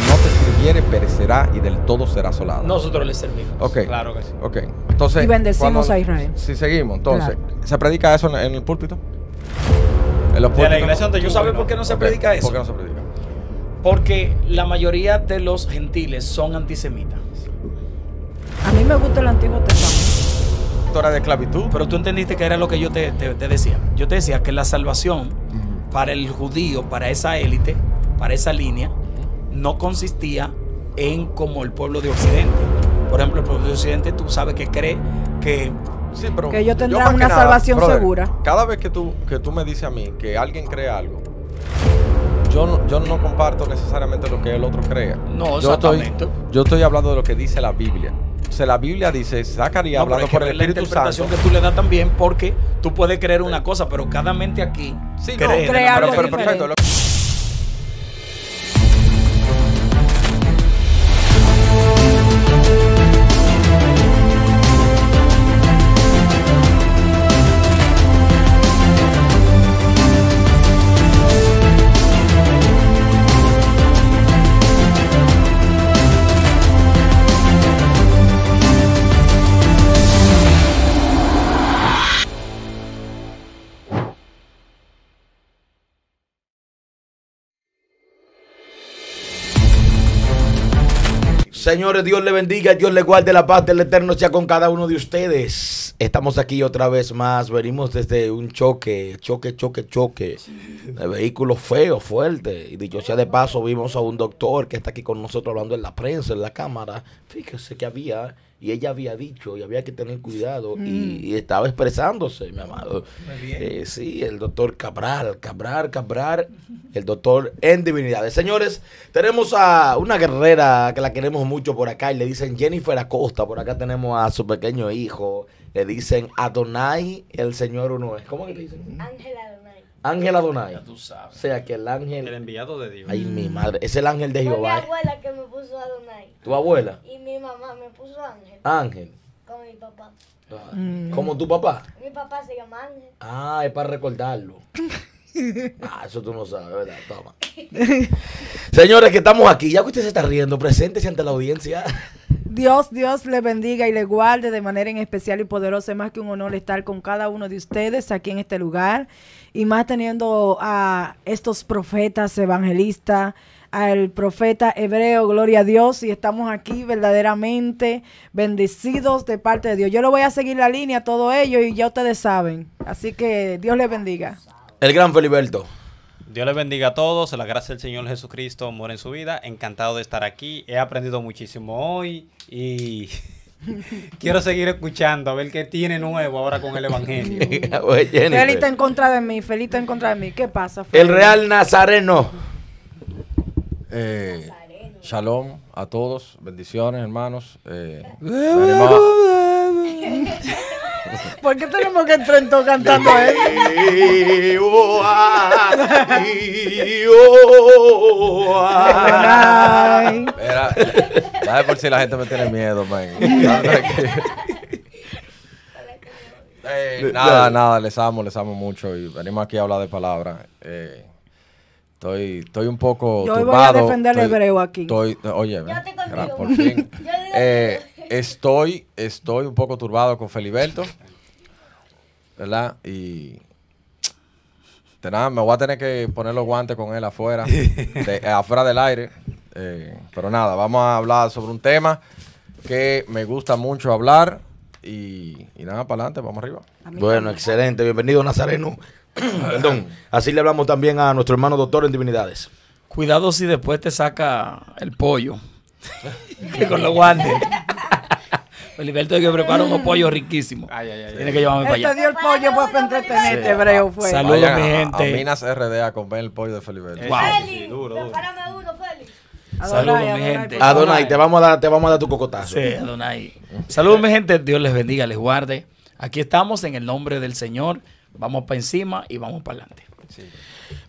no te sirviere perecerá y del todo será asolado. Nosotros le servimos. Claro que sí. Entonces, y bendecimos a Israel. Si seguimos, entonces, ¿se predica eso en, el púlpito? En los púlpitos. De la iglesia ¿Tú sabes por qué no se predica eso? ¿Por qué no se predica? Porque la mayoría de los gentiles son antisemitas. A mí me gusta el Antiguo Testamento de esclavitud. Pero tú entendiste que era lo que yo te, decía. Yo te decía que la salvación para el judío, para esa élite, para esa línea, no consistía en como el pueblo de Occidente. Por ejemplo, el pueblo de Occidente tú sabes que cree que... Sí, pero que yo tengo una salvación segura. Cada vez que tú, que tú me dices a mí que alguien cree algo, yo no, yo no comparto necesariamente lo que el otro crea. No, yo estoy, yo estoy hablando de lo que dice la Biblia. O sea, la Biblia dice, Zacarías hablando por el Espíritu Santo. La interpretación que tú le das también, porque tú puedes creer una cosa, pero cada mente aquí sí, pero Señores, Dios le bendiga, Dios le guarde la paz del Eterno sea con cada uno de ustedes. Estamos aquí otra vez más, venimos desde un choque, choque, choque, choque, de vehículos feos, fuerte. Y dicho sea de paso, vimos a un doctor que está aquí con nosotros hablando en la prensa, en la cámara. Fíjese que había y ella había dicho y había que tener cuidado y, mm. estaba expresándose, mi amado. Eh, sí, el doctor Cabral, Cabral, Cabral, el doctor en divinidades. Señores, tenemos a una guerrera que la queremos mucho por acá y le dicen Jennifer Acosta, por acá tenemos a su pequeño hijo, le dicen Adonai, el señor uno es. ¿Cómo que le dicen? Ángela Ángel Adonai. Ya tú sabes. O sea que el ángel. El enviado de Dios. Ay, mi madre. Es el ángel de Jehová. mi abuela que me puso Adonai. ¿Tu abuela? Y mi mamá me puso Ángel. Ángel. Con mi papá. Mm. ¿Cómo ¿Como tu papá? Mi papá se llama Ángel. Ah, es para recordarlo. Ah, eso tú no sabes, ¿verdad? Toma. Señores, que estamos aquí. Ya que usted se está riendo, preséntese ante la audiencia. Dios, Dios le bendiga y le guarde de manera en especial y poderosa. Es más que un honor estar con cada uno de ustedes aquí en este lugar y más teniendo a estos profetas evangelistas, al profeta hebreo, gloria a Dios, y estamos aquí verdaderamente bendecidos de parte de Dios. Yo lo voy a seguir la línea todo ello y ya ustedes saben. Así que Dios les bendiga. El gran Feliberto. Dios les bendiga a todos. La gracia del Señor Jesucristo amor en su vida. Encantado de estar aquí. He aprendido muchísimo hoy y quiero seguir escuchando a ver qué tiene nuevo ahora con el Evangelio. Pues, Feliz en contra de mí. Feliz en contra de mí. ¿Qué pasa? El Real Nazareno. Eh, shalom a todos. Bendiciones, hermanos. Eh, ¿Por qué tenemos que entrar en todo cantando eso? Espera, ¿sabes por si la gente me tiene miedo, man. Eh, nada, nada, les amo, les amo mucho y venimos aquí a hablar de palabras. Eh, estoy, estoy un poco Yo voy a defender el hebreo aquí. oye, Yo te por fin. digo eh, estoy, estoy un poco turbado con Feliberto. ¿Verdad? Y me voy a tener que poner los guantes con él afuera, afuera del aire. Eh, pero nada, vamos a hablar sobre un tema que me gusta mucho hablar. Y, nada, para adelante, vamos arriba. Bueno, excelente. Bienvenido, Nazareno. Perdón. Así le hablamos también a nuestro hermano doctor en divinidades. Cuidado si después te saca el pollo. que con los guantes. Feliberto que preparar unos pollos riquísimos. Ay, ay, ay, Tiene que llevarme este para allá. Te dio el pollo fue para entretenerte, Fue. Saludos, mi gente. A, a, Minas a comer el pollo de Feliberto. Wow. Feli, duro, uno, Feli. Saludos, mi gente. Adonai, te vamos a dar, te vamos a dar tu cocotazo. Sí, Adonai. Saludos, mi gente. Dios les bendiga, les guarde. Aquí estamos en el nombre del Señor. Vamos para encima y vamos para adelante.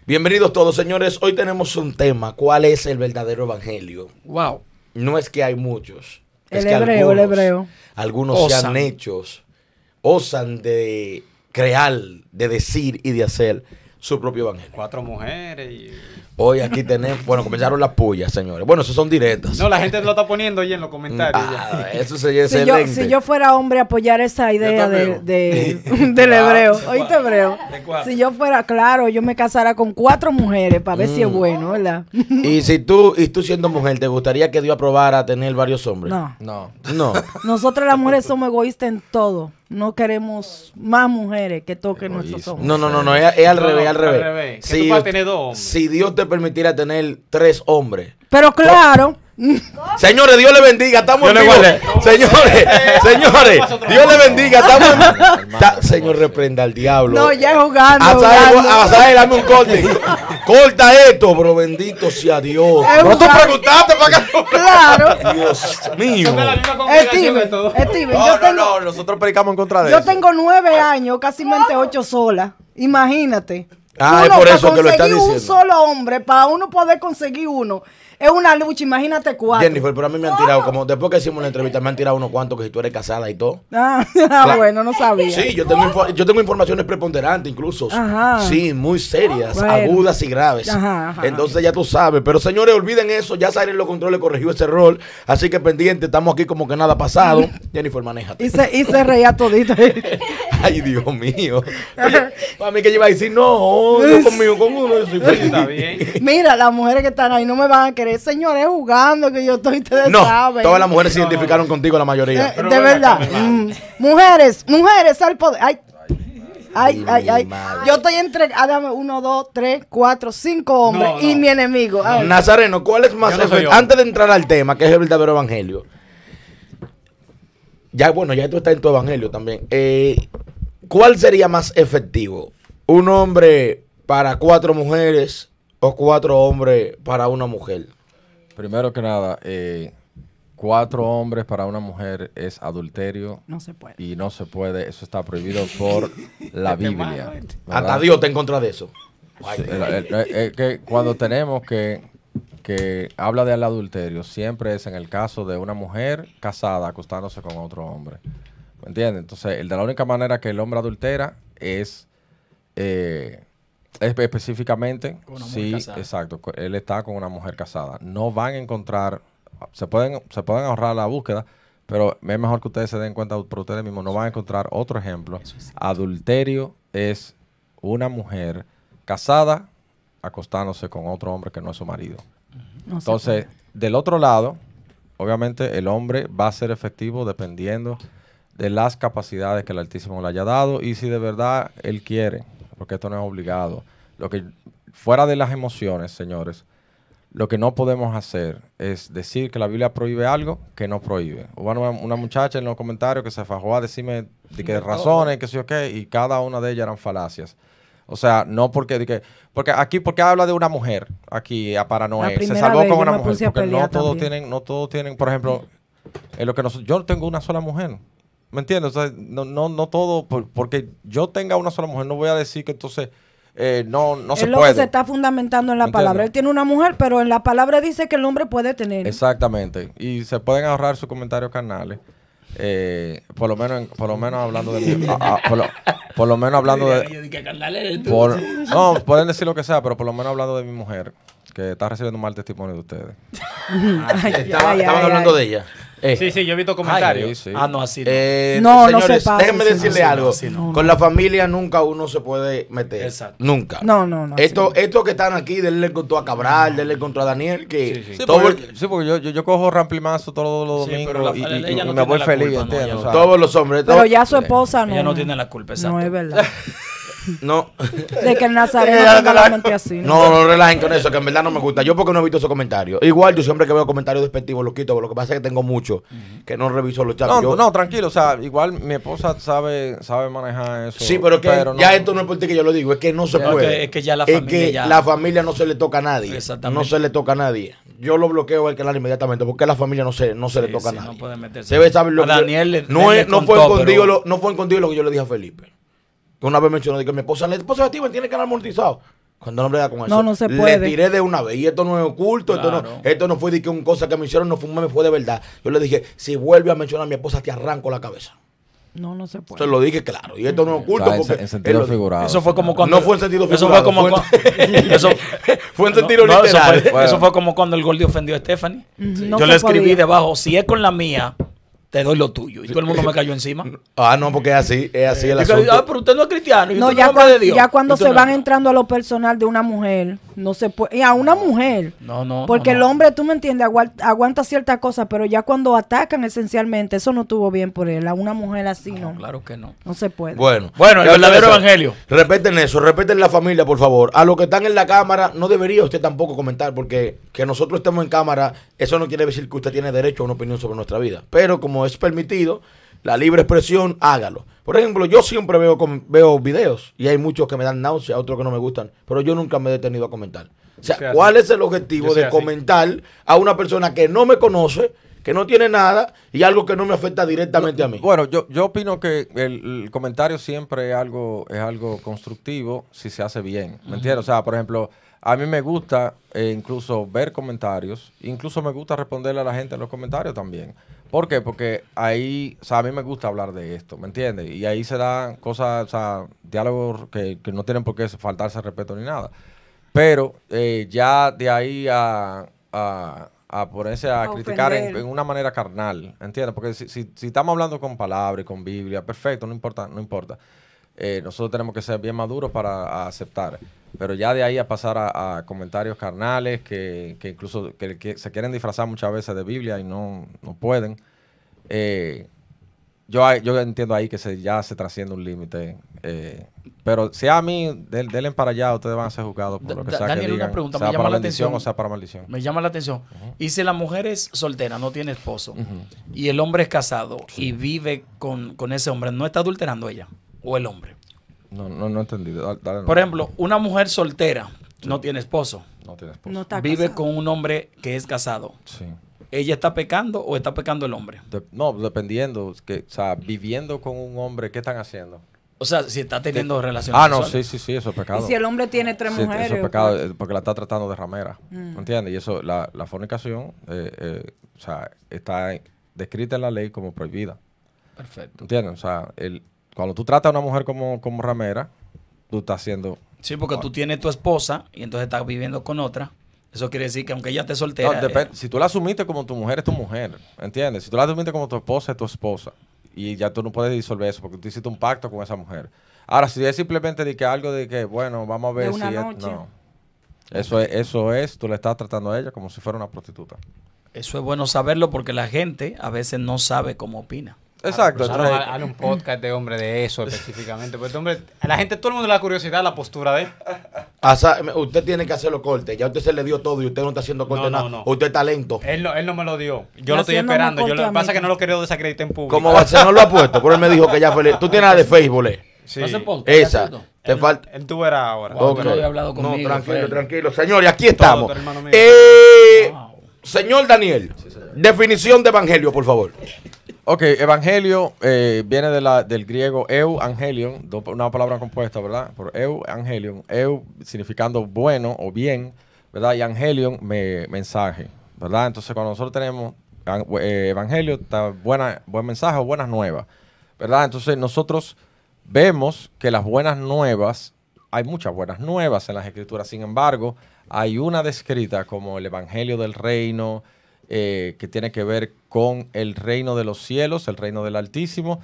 Bienvenidos todos, señores. Hoy tenemos un tema. ¿Cuál es el verdadero evangelio? Wow. No es que hay muchos. El hebreo, algunos, el hebreo. Algunos se han hechos, osan de crear, de decir y de hacer su propio evangelio. Cuatro mujeres. Hoy aquí tenemos, bueno, comenzaron las pullas, señores. Bueno, eso son directas. No, la gente lo está poniendo ahí en los comentarios. Ah, eso sería si Yo, si yo fuera hombre, apoyar esa idea de, del hebreo. Oíste, hebreo. Si yo fuera, claro, yo me casara con cuatro mujeres para ver si es mm. bueno, ¿verdad? Y si tú, y tú siendo mujer, ¿te gustaría que Dios aprobara tener varios hombres? No. No. No. Nosotras las mujeres somos egoístas en todo no queremos más mujeres que toquen nuestros hombres. No, no, no, no, es, al, revés, al revés, al tener dos hombres? si Dios te permitiera tener tres hombres. Pero claro. Señores, Dios le bendiga. Estamos en Señores, señores, Dios le bendiga. Estamos en... Señor, reprenda al diablo. No, ya es jugando. dame un corte. Corta esto, bro. bendito sea Dios. No tú preguntaste para que. Claro. Dios mío. Steven, Steven, no, no, no, nosotros predicamos en contra de eso. Yo tengo nueve años, casi mente ocho sola. Imagínate. Ah, es por eso que lo están diciendo. un solo hombre, para uno poder conseguir uno. Es una lucha, imagínate cuatro. Jennifer, pero a mí me han tirado, como después que hicimos la entrevista, me han tirado unos cuantos que si tú eres casada y todo. Ah, ah bueno, no sabía. Sí, yo tengo, yo tengo informaciones preponderantes incluso. Ajá. Sí, muy serias, agudas y graves. Ajá, Entonces ya tú sabes. Pero señores, olviden eso, ya salen los controles corrigió ese error. Así que pendiente, estamos aquí como que nada ha pasado. Jennifer, maneja Y se, reía todito. Ay, Dios mío. para mí que yo iba a decir, no, yo conmigo, con no? soy feliz. Está bien. Mira, las mujeres que están ahí no me van a querer señores jugando que yo estoy, ustedes no, Todas las mujeres se identificaron contigo, la mayoría. Eh, de verdad. Mm. mujeres, mujeres al poder. Ay, Ay, Yo estoy entre. Ah, uno, dos, tres, cuatro, cinco hombres y mi enemigo. Nazareno, ¿cuál es más efectivo? Antes de entrar al tema, que es el verdadero evangelio. Ya, bueno, ya esto está en tu evangelio también. Eh, ¿Cuál sería más efectivo? ¿Un hombre para cuatro mujeres o cuatro hombres para una mujer? Primero que nada, eh, cuatro hombres para una mujer es adulterio. No se puede. Y no se puede. Eso está prohibido por la Biblia. Hasta Dios está en contra de eso. Eh, que cuando tenemos que, que habla del adulterio, siempre es en el caso de una mujer casada acostándose con otro hombre. ¿Me entiendes? Entonces, el de la única manera que el hombre adultera es eh, específicamente, sí, exacto. Él está con una mujer casada. No van a encontrar, se pueden, se pueden ahorrar la búsqueda, pero es mejor que ustedes se den cuenta por ustedes mismos. No van a encontrar otro ejemplo. Adulterio es una mujer casada acostándose con otro hombre que no es su marido. Entonces, del otro lado, obviamente el hombre va a ser efectivo dependiendo de las capacidades que el Altísimo le haya dado y si de verdad él quiere porque esto no es obligado. Lo que fuera de las emociones, señores, lo que no podemos hacer es decir que la Biblia prohíbe algo que no prohíbe. Hubo una, muchacha en los comentarios que se fajó a decirme de que oh, razones, que sí o qué, y cada una de ellas eran falacias. O sea, no porque, porque aquí, porque habla de una mujer, aquí a paranoia? se salvó con una mujer, porque no todos tienen, no todos tienen, por ejemplo, en lo que yo tengo una sola mujer, ¿Me entiendes? no, no, no todo, porque yo tenga una sola mujer, no voy a decir que entonces eh, no, no es lo Que se está fundamentando en la palabra. Él tiene una mujer, pero en la palabra dice que el hombre puede tener. Exactamente. Y se pueden ahorrar sus comentarios carnales. Eh, por lo menos por lo menos hablando de por, lo, menos hablando de no pueden decir lo que sea pero por lo menos hablando de mi mujer que está recibiendo mal testimonio de ustedes ah, estaban hablando de ella eh, sí, sí, yo he visto comentarios. Ah, no, así no. Eh, no, señores, no se pasa Déjenme decirle algo. Con la familia nunca uno se puede meter. Exacto. Nunca. No, no, no. Esto, estos que están aquí, denle contra a Cabral, denle contra a Daniel, que... Sí, sí. Todo sí, porque yo, yo, cojo ramplimazo todos los domingos y, me voy feliz, Todos los hombres. Pero ya su esposa no... ya no tiene la culpa, exacto. No, es verdad. No. De que el no así. No, no, relajen con eso, que en verdad no me gusta. Yo porque no he visto esos comentarios. Igual yo siempre que veo comentarios despectivos los quito, lo que pasa es que tengo muchos que no reviso los chats. No, no, tranquilo, o sea, igual mi esposa sabe, sabe manejar eso. Sí, pero que ya esto no es por ti que yo lo digo, es que no se puede. es que ya la familia no se le toca a nadie. No se le toca a nadie. Yo lo bloqueo al canal inmediatamente porque a la familia no se, no se le toca a nadie. No puede meterse. Daniel no, no fue escondido no fue lo que yo le dije a Felipe. Una vez mencionó que mi esposa le esposa de Steven tiene canal monetizado. Cuando no da con eso. No, no se puede. Le tiré de una vez. Y esto no es oculto. Esto, no, esto no fue de que una cosa que me hicieron, no fue me fue de verdad. Yo le dije, si vuelve a mencionar a mi esposa, te arranco la cabeza. No, no se puede. Se lo dije claro. Y esto no es oculto. porque en sentido figurado. Eso fue como cuando. No fue en sentido figurado. Eso fue como. Cuando, eso fue en sentido literal. eso, fue, como cuando el Gordi ofendió a Stephanie. Yo le escribí debajo: si es con la mía, te doy lo tuyo. Y todo el mundo me cayó encima. Ah, no, porque es así, es así eh, el asunto. Ah, pero usted no es cristiano. no, ya, cuando, de Dios. ya cuando se van entrando a lo personal de una mujer, no se puede. Y a una mujer. No, no. Porque el hombre, tú me entiendes, aguanta, cierta cosa pero ya cuando atacan esencialmente, eso no estuvo bien por él. A una mujer así no. Claro que no. No se puede. Bueno, bueno el verdadero evangelio. Respeten eso, respeten la familia, por favor. A los que están en la cámara, no debería usted tampoco comentar, porque que nosotros estemos en cámara, eso no quiere decir que usted tiene derecho a una opinión sobre nuestra vida. Pero como es permitido la libre expresión, hágalo. Por ejemplo, yo siempre veo, veo videos y hay muchos que me dan náusea, otros que no me gustan, pero yo nunca me he detenido a comentar. O sea, ¿cuál es el objetivo de comentar a una persona que no me conoce, que no tiene nada y algo que no me afecta directamente a mí. Bueno, yo, yo opino que el, comentario siempre es algo, es algo constructivo si se hace bien. ¿Me entiendes? O sea, por ejemplo, a mí me gusta eh, incluso ver comentarios, incluso me gusta responderle a la gente en los comentarios también. ¿Por qué? Porque ahí, o sea, a mí me gusta hablar de esto, ¿me entiendes? Y ahí se dan cosas, o sea, diálogos que, que no tienen por qué faltarse respeto ni nada. Pero eh, ya de ahí a, a, a ponerse a, criticar en, una manera carnal, ¿entiendes? Porque si, si, si estamos hablando con palabras y con Biblia, perfecto, no importa, no importa. Eh, nosotros tenemos que ser bien maduros para aceptar. Pero ya de ahí a pasar a, comentarios carnales que, incluso se quieren disfrazar muchas veces de Biblia y no, no pueden. Eh, yo, yo entiendo ahí que se, ya se trasciende un límite. Eh, pero si a mí, del, denle para allá, ustedes van a ser juzgados por lo que sea Daniel, una pregunta, me llama la atención, o sea para maldición. Me llama la atención. Y si la mujer es soltera, no tiene esposo, y el hombre es casado y vive con, con, ese hombre, ¿no está adulterando ella? o el hombre. No, no, no entendido Por ejemplo, una mujer soltera no tiene esposo. No tiene esposo. Vive con un hombre que es casado. Sí. ¿Ella está pecando o está pecando el hombre? no, dependiendo. Que, o sea, viviendo con un hombre, ¿qué están haciendo? O sea, si está teniendo relación relaciones. Ah, no, sí, sí, sí, eso es pecado. si el hombre tiene tres mujeres. Eso es pecado, pues. eh, porque la está tratando de ramera. entiende mm. ¿Entiendes? Y eso, la, fornicación, eh, eh, o sea, está descrita en la ley como prohibida. Perfecto. ¿Entiendes? O sea, el, cuando tú tratas a una mujer como, ramera, tú estás haciendo... Sí, porque tú tienes tu esposa y entonces estás viviendo con otra. Eso quiere decir que aunque ella te soltera... No, eh, si tú la asumiste como tu mujer, es tu mujer. ¿Entiendes? Si tú la asumiste como tu esposa, es tu esposa. Y ya tú no puedes disolver eso porque tú hiciste un pacto con esa mujer. Ahora, si es simplemente de que algo de que, bueno, vamos a ver si... Eso es, eso es, tú le estás tratando a ella como si fuera una prostituta. Eso es bueno saberlo porque la gente a veces no sabe cómo opina. Exacto. Pues, un podcast de hombre de eso específicamente. Porque, hombre, a la gente, todo el mundo le da curiosidad la postura de él. Ah, usted tiene que hacer los cortes. Ya usted se le dio todo y usted no está haciendo cortes nada. Usted está lento. Él no, él no me lo dio. Yo lo estoy esperando. lo que pasa es que no lo querido desacreditar en público. Como Barcelona no lo ha puesto, pero él me dijo que ya fue. Tú tienes la de Facebook, eh? Sí. No Esa. Te falta. tú verás ahora. Wow, okay. no, hablado conmigo, no, tranquilo, tranquilo. Señores, aquí estamos. eh, Señor Daniel, definición de evangelio, por favor. Ok, evangelio eh, viene de la, del griego eu, angelion, una palabra compuesta, ¿verdad? Por eu, angelion. Eu significando bueno o bien, ¿verdad? Y angelion, me, mensaje, ¿verdad? Entonces, cuando nosotros tenemos eh, evangelio, está buena, buen mensaje o buenas nuevas, ¿verdad? Entonces, nosotros vemos que las buenas nuevas, hay muchas buenas nuevas en las escrituras, sin embargo, hay una descrita como el evangelio del reino, eh, que tiene que ver con el reino de los cielos, el reino del Altísimo,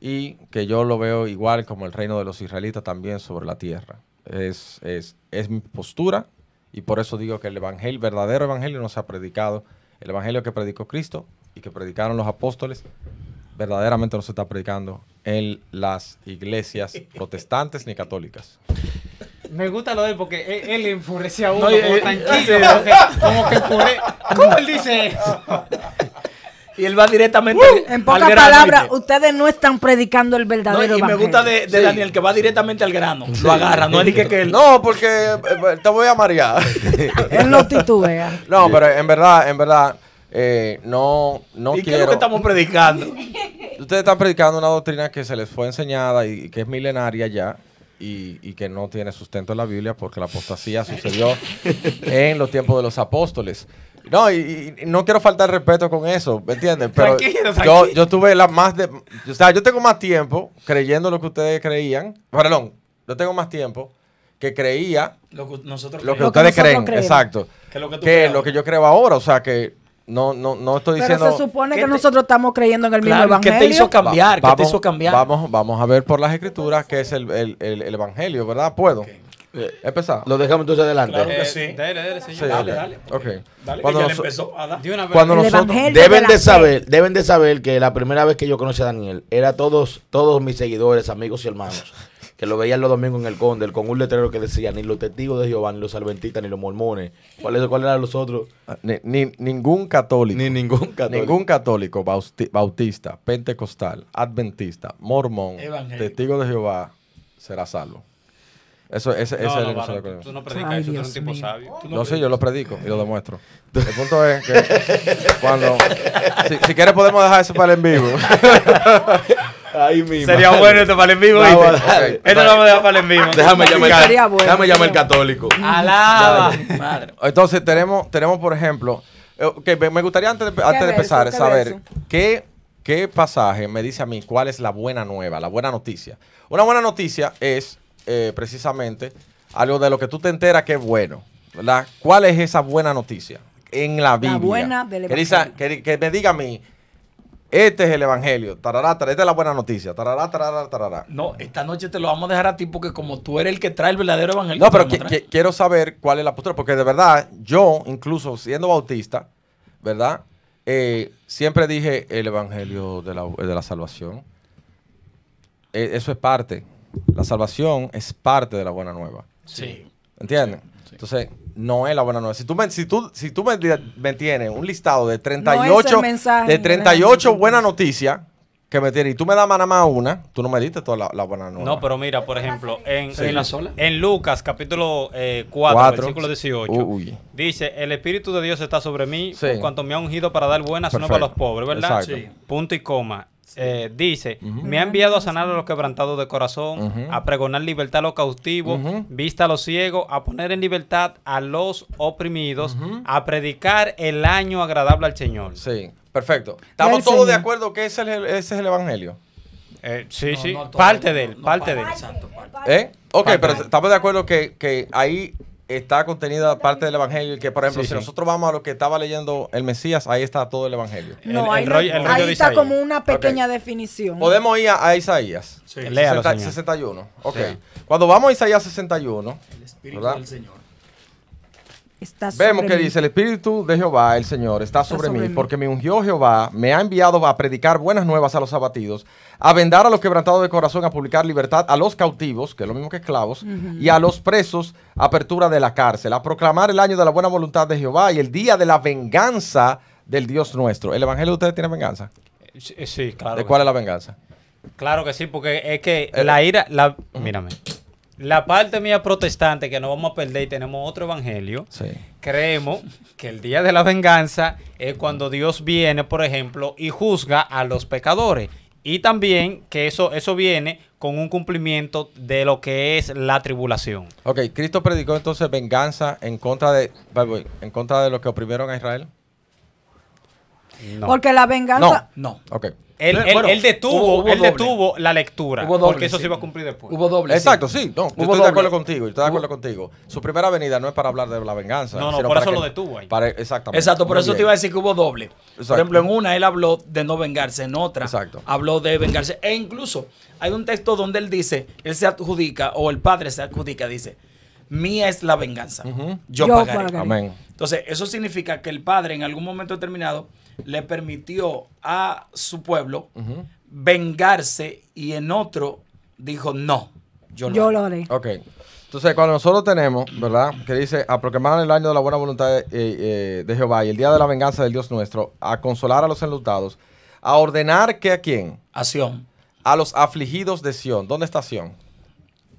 y que yo lo veo igual como el reino de los israelitas también sobre la tierra. Es, es mi postura y por eso digo que el evangelio, el verdadero evangelio no se ha predicado. El evangelio que predicó Cristo y que predicaron los apóstoles verdaderamente no se está predicando en las iglesias protestantes ni católicas. Me gusta lo de él porque e-, él, enfurece a uno como eh, tranquilo. como que, ¿Cómo él dice eso? Y él va directamente. Uh, en pocas palabras, ustedes no están predicando el verdadero. y me gusta de, Daniel que va directamente al grano. Lo agarra, no es que, él. No, porque eh, te voy a marear. él no titubea. No, pero en verdad, en verdad, eh, no, quiero. qué es lo que estamos predicando? Ustedes están predicando una doctrina que se les fue enseñada y que es milenaria ya y, que no tiene sustento en la Biblia porque la apostasía sucedió en los tiempos de los apóstoles. No, y, no quiero faltar respeto con eso, ¿me entienden? Pero Yo, tuve la más de... O sea, yo tengo más tiempo creyendo lo que ustedes creían. Perdón, yo tengo más tiempo que creía lo que, nosotros lo que ustedes creen, exacto, que, lo que lo que, yo creo ahora, o sea que no, no, no estoy diciendo. Pero se supone que nosotros estamos creyendo en el mismo evangelio. ¿Qué te hizo cambiar? vamos, Vamos, a ver por las escrituras que es el, evangelio, ¿verdad? Puedo. Eh, Empezar. Lo dejamos entonces adelante. Claro que eh, sí. Dale, dale, señor. dale, dale. Okay. dale cuando ah, nosotros deben de, de saber, deben de saber que la primera vez que yo conocí a Daniel, era todos, todos mis seguidores, amigos y hermanos que lo veían los domingos en el Condel con un letrero que decía ni los testigos de Jehová, ni los adventistas, ni los mormones. ¿Cuáles cuál eran los otros? Ah, ni, ningún católico. ningún católico. Ningún católico, bautista, pentecostal, adventista, mormón, testigo de Jehová, será salvo. Eso, es el que tú, no predicas tú eres un tipo sabio. no, sé, yo lo predico y lo demuestro. El punto es que cuando... Si, quieres podemos dejar eso para el en vivo. Ahí mismo. Sería bueno esto para el vivo, esto lo vamos a dejar para el vivo. Déjame llamar, el, déjame llamar el católico. Alaba. Entonces, tenemos, tenemos, por ejemplo... que eh, me gustaría antes de, antes de empezar saber qué, qué pasaje me dice a mí cuál es la buena nueva, la buena noticia. Una buena noticia es eh, precisamente algo de lo que tú te enteras que es bueno. ¿Cuál es esa buena noticia en la Biblia? La buena que, que me diga a mí este es el evangelio. Tarará, esta es la buena noticia. Tarará, tarará, tarará. No, esta noche te lo vamos a dejar a ti porque como tú eres el que trae el verdadero evangelio. No, pero quiero saber cuál es la postura. Porque de verdad, yo, incluso siendo bautista, ¿verdad? Eh, siempre dije el evangelio de la, salvación. Eh, eso es parte. La salvación es parte de la buena nueva. Sí. ¿Entienden? Entonces, no es la buena nueva. Si tú me, si tú, si tú me, tienes un listado de 38, de 38 buenas noticias que me tienes y tú me das nada más una, tú no me diste todas la, buenas buena No, pero mira, por ejemplo, en, en, en Lucas capítulo 4, eh, versículo 18, dice, el Espíritu de Dios está sobre mí, sí. cuanto me ha ungido para dar buenas nuevas para los pobres, ¿verdad? Sí. Punto y coma. Eh, dice, me ha enviado a sanar a los quebrantados de corazón, a pregonar libertad a los cautivos, vista a los ciegos, a poner en libertad a los oprimidos, a predicar el año agradable al Señor. Sí, perfecto. Estamos todos de acuerdo que ese es el, Evangelio. sí, sí, parte de él, parte, ¿Eh? de él. Ok, pero estamos de acuerdo que, que ahí está contenida parte del Evangelio. Que, por ejemplo, si nosotros vamos a lo que estaba leyendo el Mesías, ahí está todo el Evangelio. No, ahí, está como una pequeña definición. Podemos ir a, Isaías. Sí. 61. Okay. Cuando vamos a Isaías 61, el Espíritu del Señor. Vemos que dice, el Espíritu de Jehová, el Señor, está, sobre, mí, porque me ungió Jehová, me ha enviado a predicar buenas nuevas a los abatidos, a vendar a los quebrantados de corazón, a publicar libertad a los cautivos, que es lo mismo que esclavos, y a los presos, apertura de la cárcel, a proclamar el año de la buena voluntad de Jehová y el día de la venganza del Dios nuestro. ¿El Evangelio de ustedes tiene venganza? Sí, claro. ¿De cuál es la venganza? Claro que sí, porque es que eh, la ira, la, eh. mírame, la parte mía protestante que no vamos a perder y tenemos otro evangelio, creemos que el día de la venganza es cuando Dios viene, por ejemplo, y juzga a los pecadores. Y también que eso, eso viene con un cumplimiento de lo que es la tribulación. Ok, Cristo predicó entonces venganza en contra de, en contra de los que oprimieron a Israel. No. Porque la venganza. No, no. Ok. Él, él detuvo, la lectura, porque eso se iba a cumplir después. Hubo doble. Exacto, sí. yo estoy de acuerdo contigo. Yo estoy de acuerdo contigo. Su primera venida no es para hablar de la venganza. No, no, por eso lo detuvo ahí. Para, exactamente. Exacto, por eso te iba a decir que hubo doble. Por ejemplo, en una él habló de no vengarse, en otra habló de vengarse. E incluso hay un texto donde él dice, él se adjudica, o el padre se adjudica, dice, mía es la venganza. Yo, pagaré. pagaré. Amén. Entonces, eso significa que el padre en algún momento determinado le permitió a su pueblo vengarse y en otro dijo, no, yo no yo lo haré. Ok. Entonces, cuando nosotros tenemos, ¿verdad? Que dice, a proclamar el año de la buena voluntad eh, eh, de, Jehová y el día de la venganza del Dios nuestro, a consolar a los enlutados, a ordenar que a quién? A Sion. A los afligidos de Sión. ¿Dónde está Sión?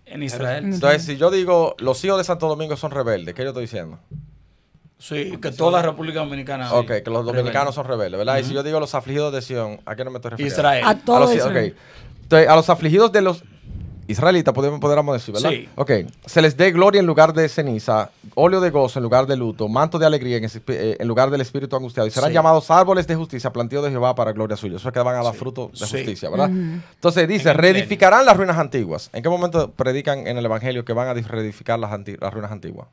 En Israel. Entonces, si yo digo, los hijos de Santo Domingo son rebeldes, ¿qué yo estoy diciendo? Sí, que toda la República Dominicana. Ok, que los dominicanos son rebeldes, ¿verdad? Y si yo digo los afligidos de Sion, ¿a qué no me estoy refiriendo? Israel. A todos. los, Okay. Entonces, a los afligidos de los israelitas, podemos, podríamos decir, ¿verdad? Sí. Ok. Se les dé gloria en lugar de ceniza, óleo de gozo en lugar de luto, manto de alegría en, eh, lugar del espíritu angustiado. Y serán llamados árboles de justicia, plantíos de Jehová para gloria suya. Eso es que van a dar fruto de justicia, ¿verdad? Entonces dice, reedificarán las ruinas antiguas. ¿En qué momento predican en el Evangelio que van a reedificar las, ruinas antiguas?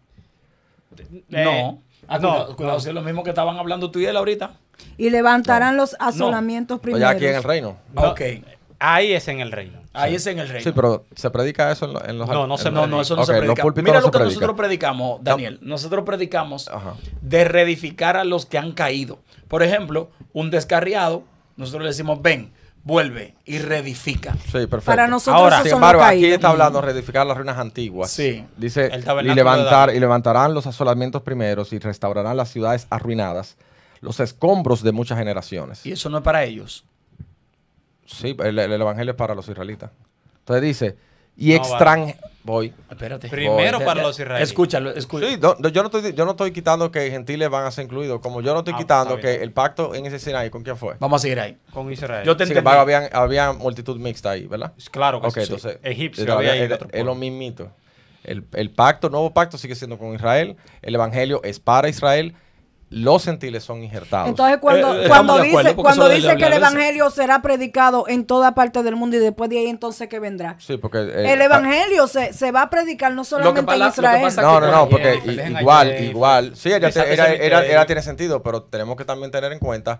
no. Ah, no, cuidado, Si es lo mismo que estaban hablando tú y él ahorita. Y levantarán los asolamientos primero. Pues aquí en el reino. Ok. Ahí es en el reino. Ahí es en el reino. Sí, pero ¿se predica eso en, los No, no, se, no, eso no se predica. Mira lo que nosotros predicamos, Daniel. Nosotros predicamos de reedificar a los que han caído. Por ejemplo, un descarriado, nosotros le decimos, ven, vuelve y reedifica. Sí, perfecto. Para nosotros Ahora, sin embargo, aquí está hablando de reedificar las ruinas antiguas. Sí. Dice, y, levantar, y levantarán los asolamientos primeros y restaurarán las ciudades arruinadas, los escombros de muchas generaciones. Y eso no es para ellos. Sí, el evangelio es para los israelitas. Entonces dice, y extranjero Voy. Espérate. Primero para los israelíes. Escúchalo, escúchalo. yo, no estoy, yo no estoy quitando que gentiles van a ser incluidos. Como yo no estoy ah, quitando que el pacto en ese escenario, ¿con quién fue? Vamos a seguir ahí. Con Israel. Yo te Sin embargo, había, multitud mixta ahí, ¿verdad? Claro que sí. Entonces, Egipcio. es lo mismito. El, el pacto, nuevo pacto sigue siendo con Israel. El evangelio es para Israel los gentiles son injertados. Entonces, cuando, eh, eh, dice, cuando que el Evangelio será predicado en toda parte del mundo y después de ahí entonces que vendrá. Sí, porque... Eh, el Evangelio se, va a predicar no solamente en Israel. No, no, no, porque igual, igual. Sí, ella, tiene sentido, pero tenemos que también tener en cuenta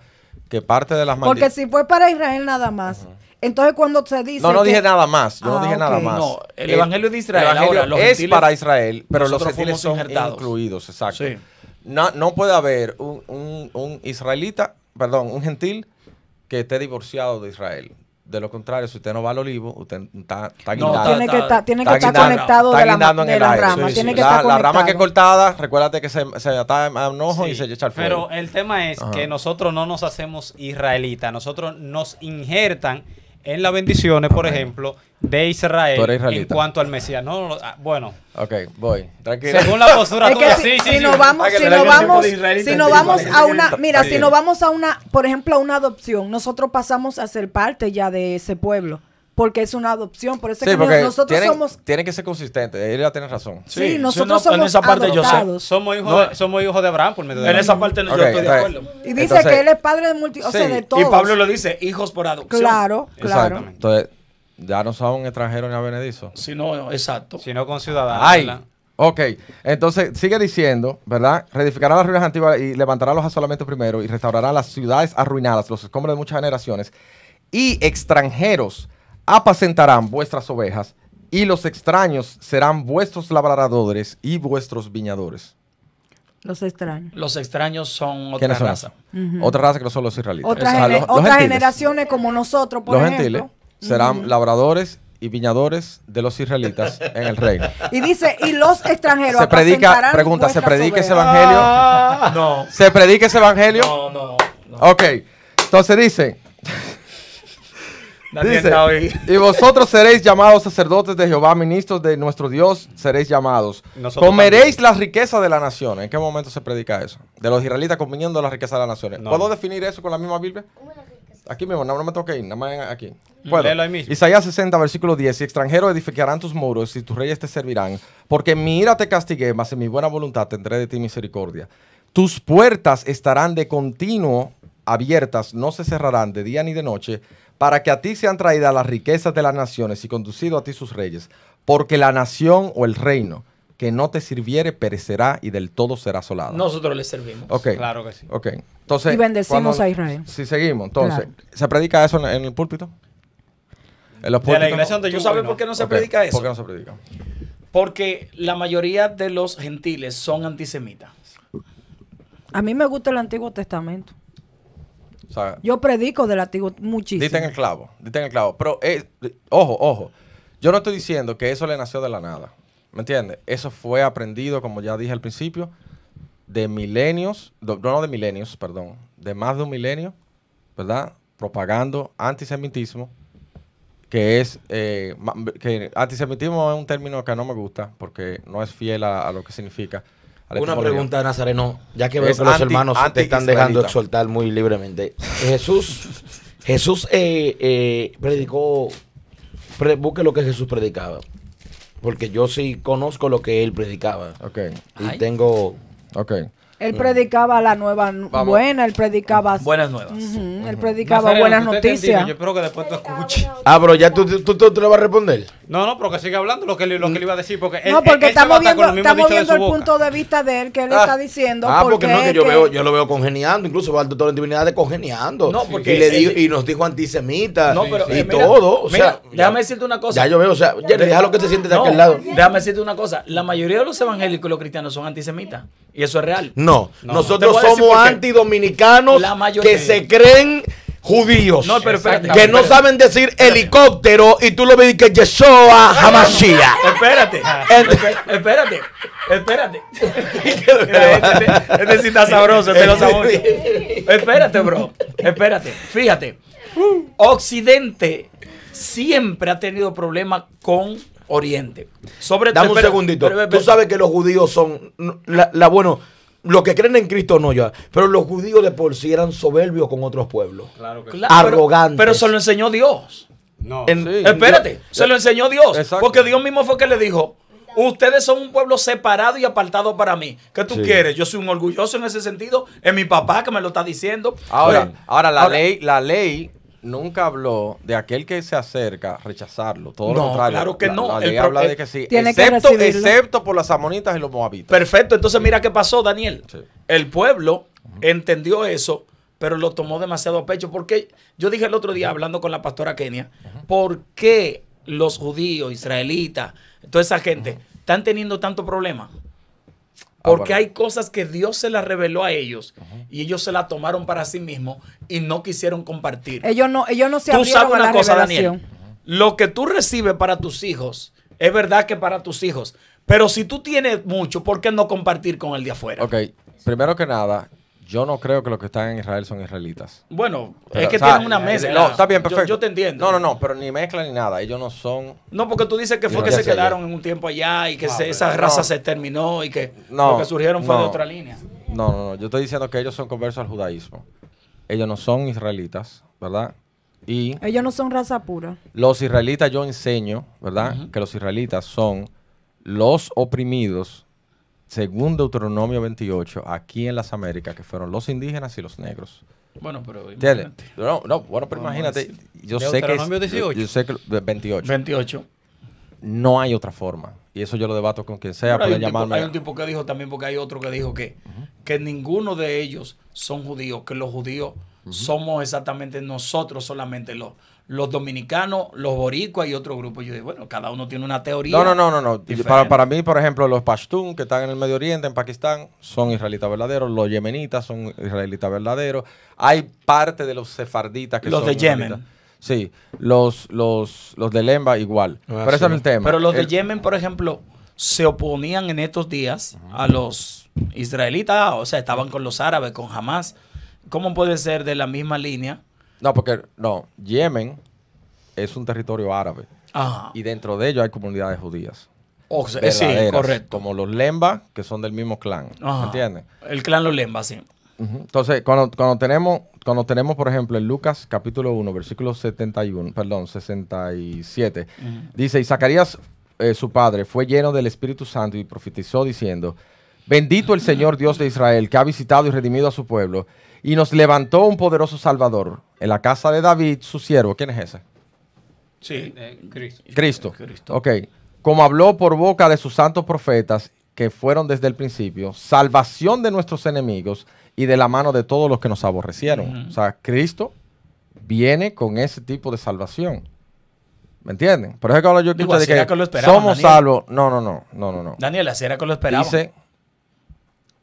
que parte de las Porque si fue para Israel nada más. Entonces cuando se dice... No, no dije nada más, yo no ah, dije nada más. No, el, Evangelio de Israel es para Israel, pero los gentiles son injertados. incluidos, exacto. No, puede haber un, israelita, perdón, un gentil que esté divorciado de Israel. De lo contrario, si usted no va al olivo, usted está, está no, Tiene que, tiene que estar conectado de la, rama. la, rama que es cortada, recuérdate que se, se ata a un ojo y se echa al fuego. Pero el tema es que nosotros no nos hacemos israelita, Nosotros nos injertan en las bendiciones, por ejemplo, de Israel en cuanto al Mesías. No, ah, bueno. voy. Según la postura si, sí, vamos, si si nos vamos ah, a una, mira, si nos vamos a una, por ejemplo, a una adopción, nosotros pasamos a ser parte ya de ese pueblo porque es una adopción. Por eso que nosotros somos. Tiene que ser consistente. Él ya tiene razón. Sí, nosotros somos. adoptados. Somos hijos, de, de Abraham, por medio de En esa parte no, yo estoy de acuerdo. Y dice que él es padre de multi, o sea, de todos. Y Pablo lo dice, hijos por adopción. Claro, claro. Entonces, ya no son extranjeros ni Si no, exacto. Sino con ciudadanos. Ay. Ok, entonces sigue diciendo, ¿verdad? Redificará las ruinas antiguas y levantará los asolamientos primero y restaurará las ciudades arruinadas, los escombros de muchas generaciones y extranjeros apacentarán vuestras ovejas, y los extraños serán vuestros labradores y vuestros viñadores. Los extraños. Los extraños son otra raza. Otra raza que no son los israelitas. otras generaciones como nosotros, por Los gentiles serán labradores y viñadores de los israelitas en el reino. Y dice, y los extranjeros. Se predica, pregunta, ¿se predica ese evangelio? Ah. no. ¿Se predica ese evangelio? No, no, no. Ok. Entonces dice y vosotros seréis llamados sacerdotes de Jehová, ministros de nuestro Dios, seréis llamados. Comeréis la riqueza de la nación. ¿En qué momento se predica eso? De los israelitas comiendo la riqueza de la nación. No. ¿Puedo definir eso con la misma Biblia? Aquí mismo, no, no me toque ir, nada más aquí. Bueno, mm, Isaías 60, versículo 10. Y extranjeros edificarán tus muros y tus reyes te servirán. Porque en mi ira te castigué, mas en mi buena voluntad tendré de ti misericordia. Tus puertas estarán de continuo abiertas, no se cerrarán de día ni de noche para que a ti sean traídas las riquezas de las naciones y conducido a ti sus reyes, porque la nación o el reino que no te sirviere perecerá y del todo será asolado. Nosotros le servimos. Claro que sí. Entonces, y bendecimos a Israel. Si seguimos, entonces, ¿se predica eso en, el púlpito? En los púlpitos. la iglesia ¿Tú sabes por qué no se predica eso? ¿Por qué no se predica? Porque la mayoría de los gentiles son antisemitas. A mí me gusta el Antiguo Testamento yo predico la antiguo muchísimo. Dite en el clavo, dite en el clavo. Pero, eh, ojo, ojo. Yo no estoy diciendo que eso le nació de la nada. ¿Me entiendes? Eso fue aprendido, como ya dije al principio, de milenios, no de milenios, perdón, de más de un milenio, ¿verdad? Propagando antisemitismo, que es, eh, antisemitismo es un término que no me gusta porque no es fiel a lo que significa, una pregunta, Nazareno, ya que veo que los hermanos te están dejando exhortar muy libremente. Jesús, Jesús eh, eh, predicó, busque lo que Jesús predicaba, porque yo sí conozco lo que él predicaba. Ok. Y tengo... Ok. Él mm. predicaba la nueva buena, él predicaba buenas nuevas. Él predicaba buenas noticias. Yo espero que después tú escuches. Ah, pero ya tú, tú, tú, le vas a responder. No, no, pero que siga hablando lo que, lo que le iba a decir. Porque él, no, porque estamos viendo, el punto de vista de él que él ah. está diciendo. Ah, porque, que yo, Veo, yo lo veo congeniando, incluso va al doctor en divinidad de congeniando. No, porque y, le y nos dijo antisemita y eh, todo. O sea, mira, déjame decirte una cosa. Ya yo veo, o sea, deja lo que se siente de aquel lado. Déjame decirte una cosa. La mayoría de los evangélicos y los cristianos son antisemitas. Y eso es real. No, nosotros somos antidominicanos que se creen judíos que no saben decir helicóptero y tú lo ves que Yeshua Hamashia. Espérate, espérate, espérate. Este, este, sí está sabroso, este lo este Espérate, bro, espérate. Fíjate, Occidente siempre ha tenido problemas con Oriente. Sobre Dame un segundito. tú sabes que los judíos son la, la bueno los que creen en Cristo no ya, pero los judíos de por sí eran soberbios con otros pueblos. Claro que sí. Arrogantes. Pero, se lo enseñó Dios. No. Eh, espérate, se lo enseñó Dios. Porque Dios mismo fue que le dijo, ustedes son un pueblo separado y apartado para mí. ¿Qué tú quieres? Yo soy un orgulloso en ese sentido, es mi papá que me lo está diciendo. Ahora, ahora la ley, la ley nunca habló de aquel que se acerca rechazarlo. Todo no, lo contrario. Claro que no. La habla de eh, que sí. Excepto, por las amonitas y los moabitas. Perfecto. Entonces, mira qué pasó, Daniel. El pueblo entendió eso, pero lo tomó demasiado a pecho. Porque yo dije el otro día, hablando con la pastora Kenia, ¿por qué los judíos, israelitas, toda esa gente, están teniendo tanto problema? Ah, Porque hay cosas que Dios se las reveló a ellos y ellos se las tomaron para sí mismos y no quisieron compartir. Ellos no, ellos no se Tú la cosa, Lo que tú recibes para tus hijos es verdad que para tus hijos. Pero si tú tienes mucho, ¿por qué no compartir con el de afuera? Ok, primero que nada, yo no creo que los que están en Israel son israelitas. Bueno, es que tienen una eh, mezcla. No, está bien, perfecto. Yo, te entiendo. No, no, no, pero ni mezcla ni nada. Ellos no son. No, porque tú dices que fue que se quedaron en un tiempo allá y que esa raza se terminó y que lo que surgieron fue de otra línea. No, no, no. Yo estoy diciendo que ellos son conversos al judaísmo. Ellos no son israelitas, ¿verdad? Y. Ellos no son raza pura. Los israelitas, yo enseño, ¿verdad? Que los israelitas son los oprimidos según Deuteronomio 28, aquí en las Américas, que fueron los indígenas y los negros. Bueno, pero imagínate. No, bueno, pero imagínate, yo sé que 18. Yo, sé que 28. 28. No hay otra forma. Y eso yo lo debato con quien sea, pueden llamarme. hay un tipo que dijo también, porque hay otro que dijo que, que ninguno de ellos son judíos, que los judíos somos exactamente nosotros solamente los, los dominicanos, los boricuas y otro grupo. Yo digo, bueno, cada uno tiene una teoría. No, no, no, no. Para, mí, por ejemplo, los pashtun que están en el Medio Oriente, en Pakistán, son israelitas verdaderos. Los yemenitas son israelitas verdaderos. Hay parte de los sefarditas que los son. Los de Yemen. Sí, los, los, de Lemba igual. Ah, Pero es el tema. Pero los de Yemen, por ejemplo, se oponían en estos días a los israelitas, o sea, estaban con los árabes, con Hamas. ¿Cómo puede ser de la misma línea no, porque no, Yemen es un territorio árabe. Y dentro de ello hay comunidades judías. sí, correcto. Como los Lemba, que son del mismo clan. ¿Me ¿Entiendes? El clan los Lemba, sí. Entonces, cuando, tenemos, cuando tenemos, por ejemplo, en Lucas capítulo 1, versículo 71, perdón, 67, dice, y Zacarías, eh, su padre, fue lleno del Espíritu Santo y profetizó diciendo, bendito el Señor Dios de Israel, que ha visitado y redimido a su pueblo y nos levantó un poderoso Salvador en la casa de David, su siervo. ¿Quién es ese? Sí, eh, eh, Cristo. Cristo. Ok. Como habló por boca de sus santos profetas que fueron desde el principio, salvación de nuestros enemigos y de la mano de todos los que nos aborrecieron. O sea, Cristo viene con ese tipo de salvación. ¿Me entienden? Por eso que hablo yo Digo, que, somos salvos. No, no, no, no, no, Daniel, así era que lo esperaba.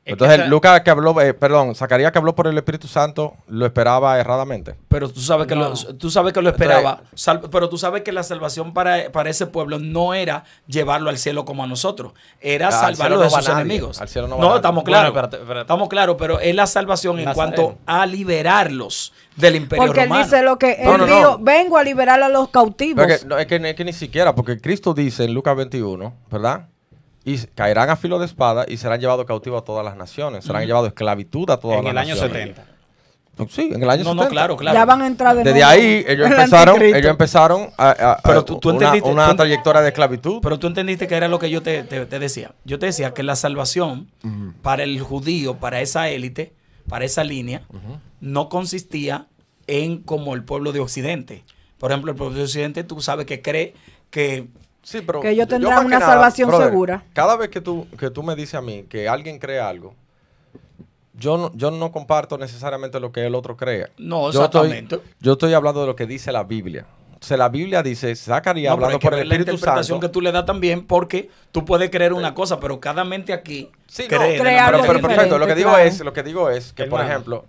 Entonces, el Lucas que habló, eh, perdón, Zacarías que habló por el Espíritu Santo, lo esperaba erradamente. Pero tú sabes que, lo, tú sabes que lo esperaba. pero tú sabes que la salvación para, para ese pueblo no era llevarlo al cielo como a nosotros. Era salvarlo de los sus enemigos. no, estamos claros. estamos claros, pero es la salvación en cuanto a liberarlos del imperio porque él dice lo que él dijo, vengo a liberar a los cautivos. que, es que ni siquiera, porque Cristo dice en Lucas 21, ¿verdad? y caerán a filo de espada y serán llevados cautivos a todas las naciones, serán llevados a esclavitud a todas las naciones. En el año 70. Sí, en el año 70. No, claro, claro. Ya van a entrar de Desde ahí ellos empezaron, ellos empezaron a, una, trayectoria de esclavitud. Pero tú entendiste que era lo que yo te, decía. Yo te decía que la salvación para el judío, para esa élite, para esa línea, no consistía en como el pueblo de Occidente. Por ejemplo, el pueblo de Occidente, tú sabes que cree que que yo tendrán una salvación segura. Cada vez que tú, que tú me dices a mí que alguien cree algo, yo no, yo no comparto necesariamente lo que el otro cree. No, exactamente. Yo estoy, yo estoy hablando de lo que dice la Biblia. O sea, la Biblia dice, Zacarías hablando por el Espíritu Santo. la interpretación que tú le das también, porque tú puedes creer una cosa, pero cada mente aquí sí, cree. No, pero, pero, perfecto, lo que, digo es, lo que digo es que, por ejemplo...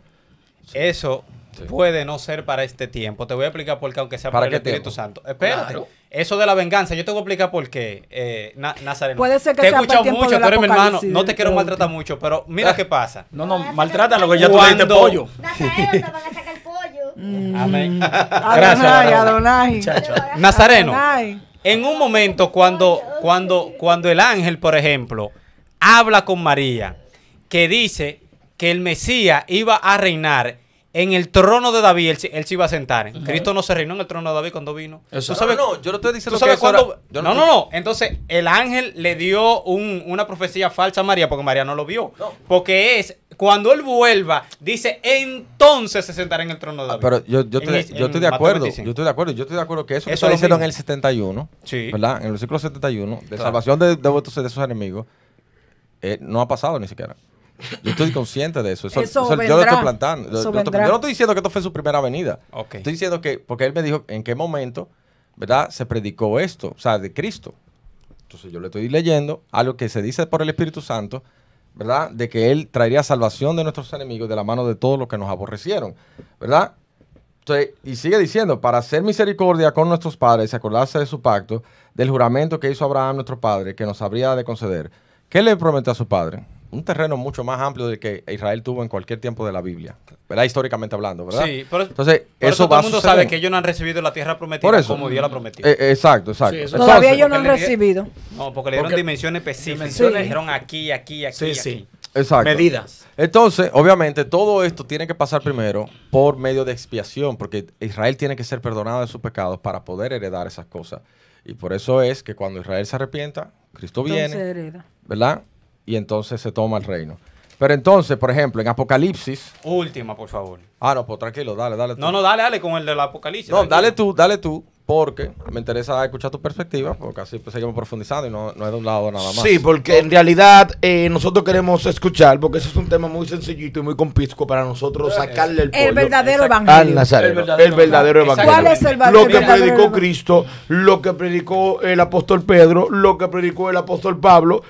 Eso puede no ser para este tiempo. Te voy a explicar porque aunque sea para, el Espíritu Santo. Espérate. Eso de la venganza, yo te voy a explicar por qué, eh, Nazareno. te he escuchado mucho, tú eres mi hermano, no te quiero maltratar mucho, pero mira ah. qué pasa. No, no, maltrata lo que ya tú le diste pollo. Nazareno, te van a sacar el pollo. Mm. Amén. Gracias, Nazareno, en un momento cuando, cuando, cuando el ángel, por ejemplo, habla con María, que dice que el Mesías iba a reinar en el trono de David él, se iba a sentar. Cristo no se reinó en el trono de David cuando vino. ¿Tú sabes, no, ah, no, yo no no, no, no, Entonces, el ángel le dio una profecía falsa a María porque María no lo vio. Porque es cuando él vuelva, dice, entonces se sentará en el trono de ah, David. pero yo, estoy de acuerdo. Yo estoy de acuerdo. Yo estoy de acuerdo que eso, eso lo hicieron en el 71, sí. ¿verdad? En el ciclo 71, de salvación de, de, de sus enemigos, eh, no ha pasado ni siquiera. Yo estoy consciente de eso. yo lo estoy plantando. yo no estoy diciendo que esto fue su primera venida. Estoy diciendo que, porque él me dijo en qué momento, ¿verdad? Se predicó esto, o sea, de Cristo. Entonces yo le estoy leyendo Algo que se dice por el Espíritu Santo, ¿verdad? De que él traería salvación de nuestros enemigos de la mano de todos los que nos aborrecieron, ¿verdad? Entonces, y sigue diciendo, para hacer misericordia con nuestros padres y acordarse de su pacto, del juramento que hizo Abraham nuestro padre, que nos habría de conceder. ¿Qué le prometió a su padre? un terreno mucho más amplio del que Israel tuvo en cualquier tiempo de la Biblia, ¿verdad? Históricamente hablando, ¿verdad? Sí, entonces por eso, todo el mundo sabe que ellos no han recibido la tierra prometida como Dios la prometió. Eh, exacto, exacto. todavía ellos no han recibido. No, porque le dieron dimensiones específicas. Le dijeron aquí, aquí, aquí. Sí, aquí. sí. Exacto. Medidas. Entonces, obviamente, todo esto tiene que pasar primero por medio de expiación, porque Israel tiene que ser perdonado de sus pecados para poder heredar esas cosas. Y por eso es que cuando Israel se arrepienta, Cristo entonces viene. Hereda. ¿Verdad? y entonces se toma el reino. Pero entonces, por ejemplo, en Apocalipsis. Última, por favor. Ah, no, pues tranquilo, dale, dale. No, no, dale, dale con el del Apocalipsis. No, dale tú, dale tú porque me interesa escuchar tu perspectiva, porque así pues, seguimos profundizando y no, no, es de un lado nada más. Sí, porque en realidad eh, nosotros queremos escuchar, porque eso es un tema muy sencillito y muy compisco para nosotros sacarle el verdadero evangelio. el verdadero, el verdadero evangelio. Lo que predicó Cristo, lo que predicó el apóstol Pedro, lo que predicó el apóstol Pablo.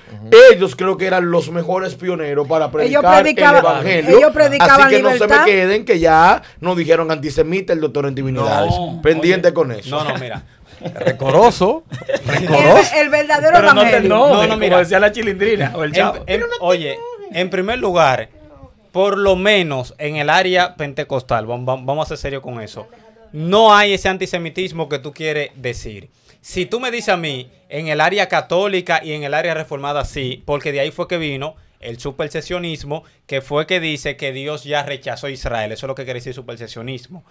Ellos creo que eran los mejores pioneros para predicar el evangelio. Ellos predicaban así que no se me queden que ya nos dijeron antisemita el doctor en divinidades, Pendiente con eso no, mira. Recoroso. Recoroso. El, verdadero Pero no no, no, como decía la chilindrina o el chavo. oye, en primer lugar, por lo menos en el área pentecostal, vamos, a ser serios con eso, no hay ese antisemitismo que tú quieres decir. Si tú me dices a mí, en el área católica y en el área reformada sí, porque de ahí fue que vino el supersesionismo, que fue que dice que Dios ya rechazó a Israel. Eso es lo que quiere decir supersesionismo.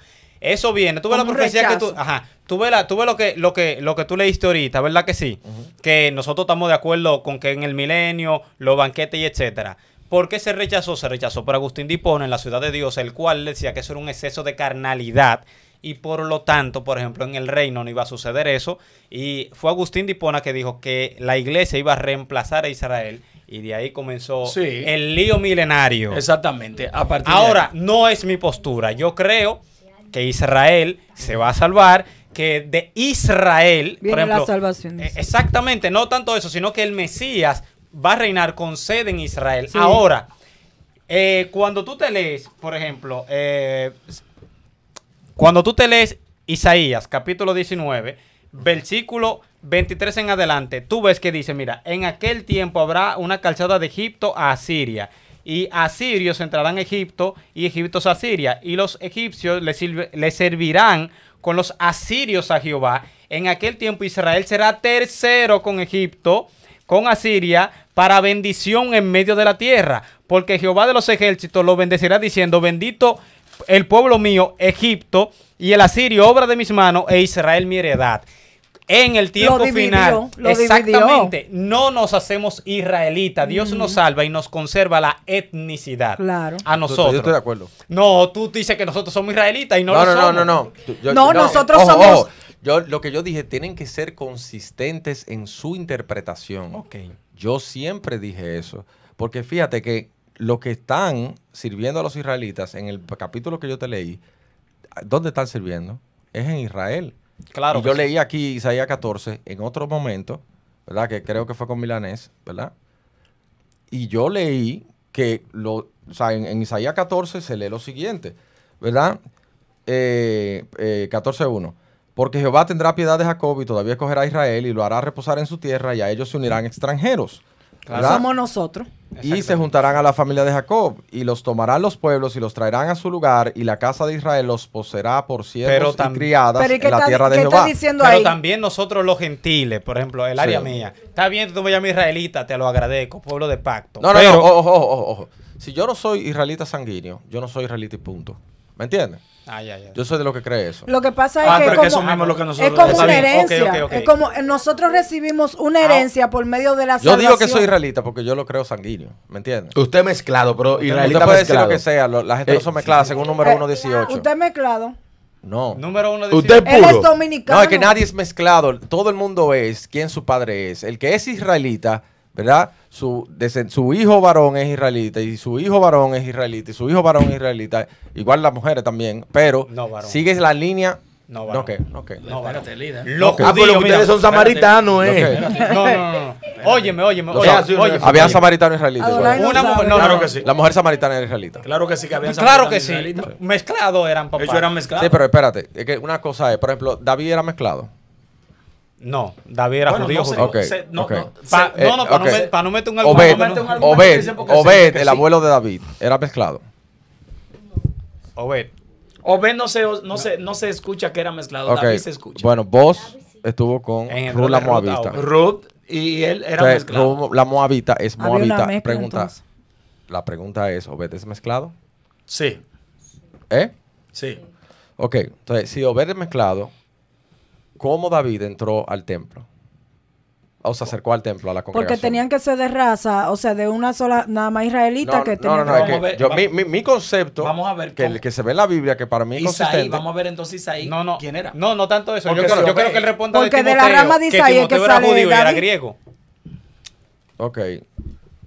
Eso viene. Tú ves la profecía que tú. Ajá. Tú la, lo, que, lo, que, lo que tú leíste ahorita, ¿verdad que sí? Que nosotros estamos de acuerdo con que en el milenio, los banquetes y etcétera. ¿Por qué se rechazó? Se rechazó por Agustín Hipona en la ciudad de Dios, el cual decía que eso era un exceso de carnalidad y por lo tanto, por ejemplo, en el reino no iba a suceder eso. Y fue Agustín Dipona que dijo que la iglesia iba a reemplazar a Israel. Y de ahí comenzó el lío milenario. Exactamente. A partir Ahora, no es mi postura. Yo creo que Israel se va a salvar, que de Israel, la salvación. E, exactamente, no tanto eso, sino que el Mesías va a reinar con sede en Israel. Ahora, eh, cuando tú te lees, por ejemplo, eh, cuando tú te lees Isaías capítulo 19, versículo 23 en adelante, tú ves que dice, mira, en aquel tiempo habrá una calzada de Egipto a Siria y asirios entrarán a Egipto y Egipto a Siria. Y los egipcios le servirán con los asirios a Jehová. En aquel tiempo Israel será tercero con Egipto, con Asiria, para bendición en medio de la tierra. Porque Jehová de los ejércitos lo bendecirá diciendo, bendito el pueblo mío, Egipto, y el asirio, obra de mis manos, e Israel mi heredad en el tiempo final. exactamente. No nos hacemos israelitas. Dios nos salva y nos conserva la etnicidad. A nosotros. Yo estoy de acuerdo. No, tú dices que nosotros somos israelitas y no, lo no, somos. No, no, no. no, nosotros somos. Yo, lo que yo dije, tienen que ser consistentes en su interpretación. Ok. Yo siempre dije eso. Porque fíjate que lo que están sirviendo a los israelitas en el capítulo que yo te leí, ¿dónde están sirviendo? Es en Israel. Claro. yo leí aquí Isaías 14 en otro momento, ¿verdad? Que creo que fue con Milanés, ¿verdad? Y yo leí que lo, en, Isaías 14 se lee lo siguiente, ¿verdad? 14.1. Eh, eh, Porque Jehová tendrá piedad de Jacob y todavía escogerá a Israel y lo hará reposar en su tierra y a ellos se unirán extranjeros. Somos nosotros. Y se juntarán a la familia de Jacob, y los tomarán los pueblos, y los traerán a su lugar, y la casa de Israel los poseerá por siervos y criadas en la tierra de Jehová. Pero también nosotros los gentiles, por ejemplo, el área mía. Está bien, tú me llamas israelita, te lo agradezco, pueblo de pacto. No, no, no, ojo, ojo, ojo. Si yo no soy israelita sanguíneo, yo no soy israelita y punto. ¿Me entiendes? Ay, ah, ay, ay. Yo soy de lo que cree eso. Lo que pasa es ah, que, como, es lo que nosotros como una herencia. Es como nosotros recibimos una ah, herencia por medio de la salvación. Yo digo que soy israelita porque yo lo creo sanguíneo, ¿me entiendes? Usted mezclado, pero israelita puede ser decir lo que sea, la gente no eh, son mezcladas según número 1.18. Eh, usted mezclado. No. Número uno Usted puro. es dominicano. No, es que nadie es mezclado. Todo el mundo es quién su padre es. El que es israelita ¿verdad? Su, su hijo varón es israelita y su hijo varón es israelita y su hijo varón es israelita. Igual las mujeres también, pero sigues la línea no, varón. No, que, ah, eh. no, No, espérate, líder. Los ustedes son samaritanos, ¿eh? No, no, no. Óyeme, óyeme. Oye, había samaritanos israelitas. Una mujer, claro que sí. La mujer samaritana era israelita. Claro que sí, que había Claro que sí. Mezclados eran, papá. eran mezclados. Sí, pero espérate. Es que una cosa es, por ejemplo, David era mezclado. No, David era judío. No, no, para, no, meter un alcohol. Obed, el abuelo de David, era mezclado. Obed. Obed no se, no, se, no se escucha que era mezclado. David se escucha. Bueno, vos estuvo con Ruth la Moabita. Ruth y él era mezclado. la Moabita es Moabita. Mezcla, la pregunta es, ¿Obed es mezclado? Sí. ¿Eh? Sí. Ok, entonces si Obed es mezclado, cómo David entró al templo. O se acercó al templo, a la congregación. Porque tenían que ser de raza, o sea, de una sola, nada más israelita que no, no, no, que yo, mi, mi, concepto, que, el que se ve en la Biblia, que para mí es Isaí, vamos a ver entonces Isaí. No, no. ¿Quién era? No, no tanto eso. yo, creo, que él responde Porque de, Porque de la rama de Isaí que era sale judío y era griego. Ok.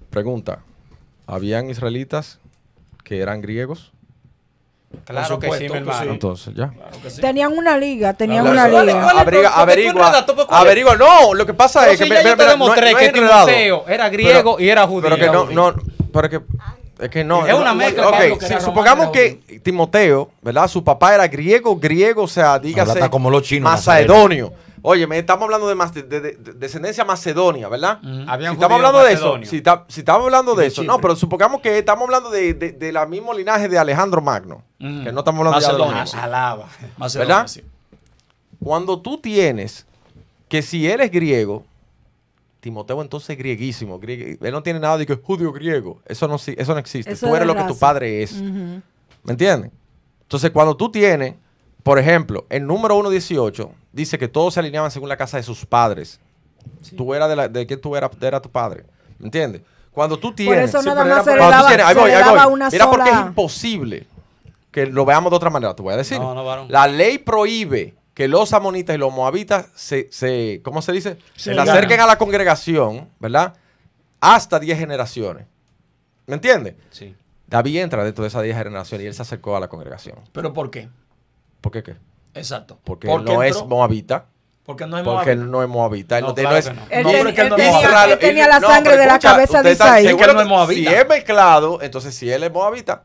Pregunta. ¿Habían israelitas que eran griegos? Claro que sí, mi hermano. Entonces, ya. Tenían una liga, tenían una liga. Averigua, averigua, No, lo que pasa es que... me, yo te demostré que Timoteo este era griego y era judío. Pero que no, no, pero que... Es que no. Es una mezcla. Okay. Que supongamos que Timoteo, ¿verdad? Su papá era griego, griego, o sea, dígase. Como los chinos, macedonio. Oye, estamos hablando de, descendencia macedonia, ¿verdad? estamos hablando de eso, si, estamos hablando de eso, no, pero supongamos que estamos hablando de, la mismo linaje de Alejandro Magno, que no estamos hablando de Alaba, Macedonia, ¿verdad? Cuando tú tienes que si él es griego, Timoteo entonces es grieguísimo, él no tiene nada de que es judío griego, eso no, eso no existe, tú eres lo que tu padre es, ¿me entiendes? Entonces cuando tú tienes por ejemplo, el número 118 dice que todos se alineaban según la casa de sus padres. Tú eras de, la, tú eras, era tu padre. ¿Me entiendes? Cuando tú tienes. Por eso nada más se Mira, sola... porque es imposible que lo veamos de otra manera. Te voy a decir. la ley prohíbe que los amonitas y los moabitas se, se ¿cómo se dice? Se, se acerquen a la congregación, ¿verdad? Hasta 10 generaciones. ¿Me entiendes? Sí. David entra dentro de esas 10 generaciones y él se acercó a la congregación. ¿Pero por qué? ¿Por qué qué? Exacto. Porque, no es moabita. Porque no es Moabita. Porque él no es moabita. Él no, es, Él, tenía, la sangre de la cabeza de Isaí. no es moabita. Si es mezclado, entonces si él es moabita.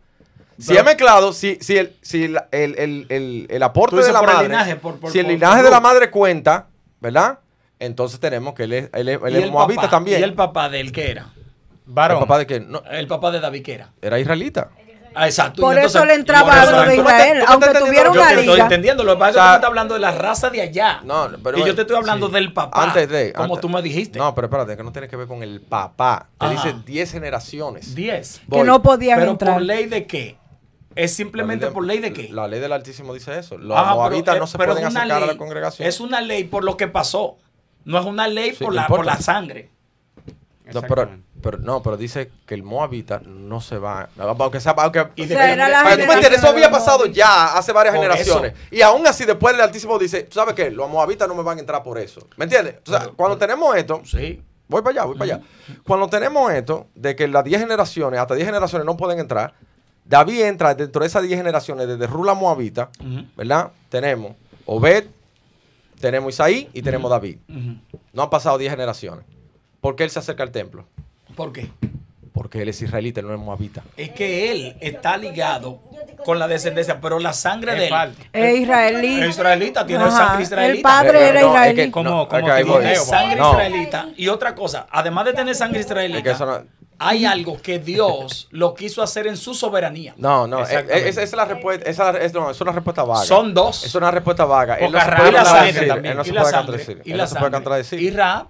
Si es mezclado, si, si, el, si el, el, el, el aporte de la madre, si el linaje de la madre cuenta, ¿verdad? Entonces tenemos que él es, él es, moabita también. ¿Y el papá de él que era? ¿El papá de qué? El papá de David que era. Era israelita. Ah, por eso le entraba a de Israel, aunque tuviera una liga. estoy entendiendo, lo que pasa que tú estás hablando de la raza de allá. pero, y yo te estoy hablando del papá. Antes de. Como tú me dijiste. No, pero espérate, que no tiene que ver con el papá. Te dice 10 generaciones. 10. Que no podían pero ¿Por ley de qué? ¿Es simplemente por ley de qué? La ley del Altísimo dice eso. Los ah, eh, no se pueden acercar a la congregación. Es una ley por lo que pasó. No es una ley por, la, sangre. No, no, pero dice que el Moabita no se va. Aunque sea, Eso había pasado ya hace varias generaciones. Y aún así, después el Altísimo dice: ¿Tú sabes qué? Los Moabitas no me van a entrar por eso. ¿Me entiendes? O sea, cuando eh, tenemos esto. Sí. Voy para allá, voy para allá. Cuando tenemos esto, de que las 10 generaciones, hasta 10 generaciones no pueden entrar, David entra dentro de esas 10 generaciones, desde Rula Moabita, ¿verdad? Tenemos Obed, tenemos Isaí y tenemos David. No han pasado 10 generaciones. Porque él se acerca al templo? ¿Por qué? Porque él es israelita, no es moabita. Es que él está ligado con la descendencia, pero la sangre de él. Es israelita. israelita, tiene sangre israelita. El padre era israelita. Como que, tiene sangre israelita. Y otra cosa, además de tener sangre israelita. hay algo que Dios lo quiso hacer en su soberanía. No, no, esa es, la respuesta, esa es, una respuesta vaga. Son dos. Es una respuesta vaga. él no se puede contradecir. no se puede contradecir. Y Raab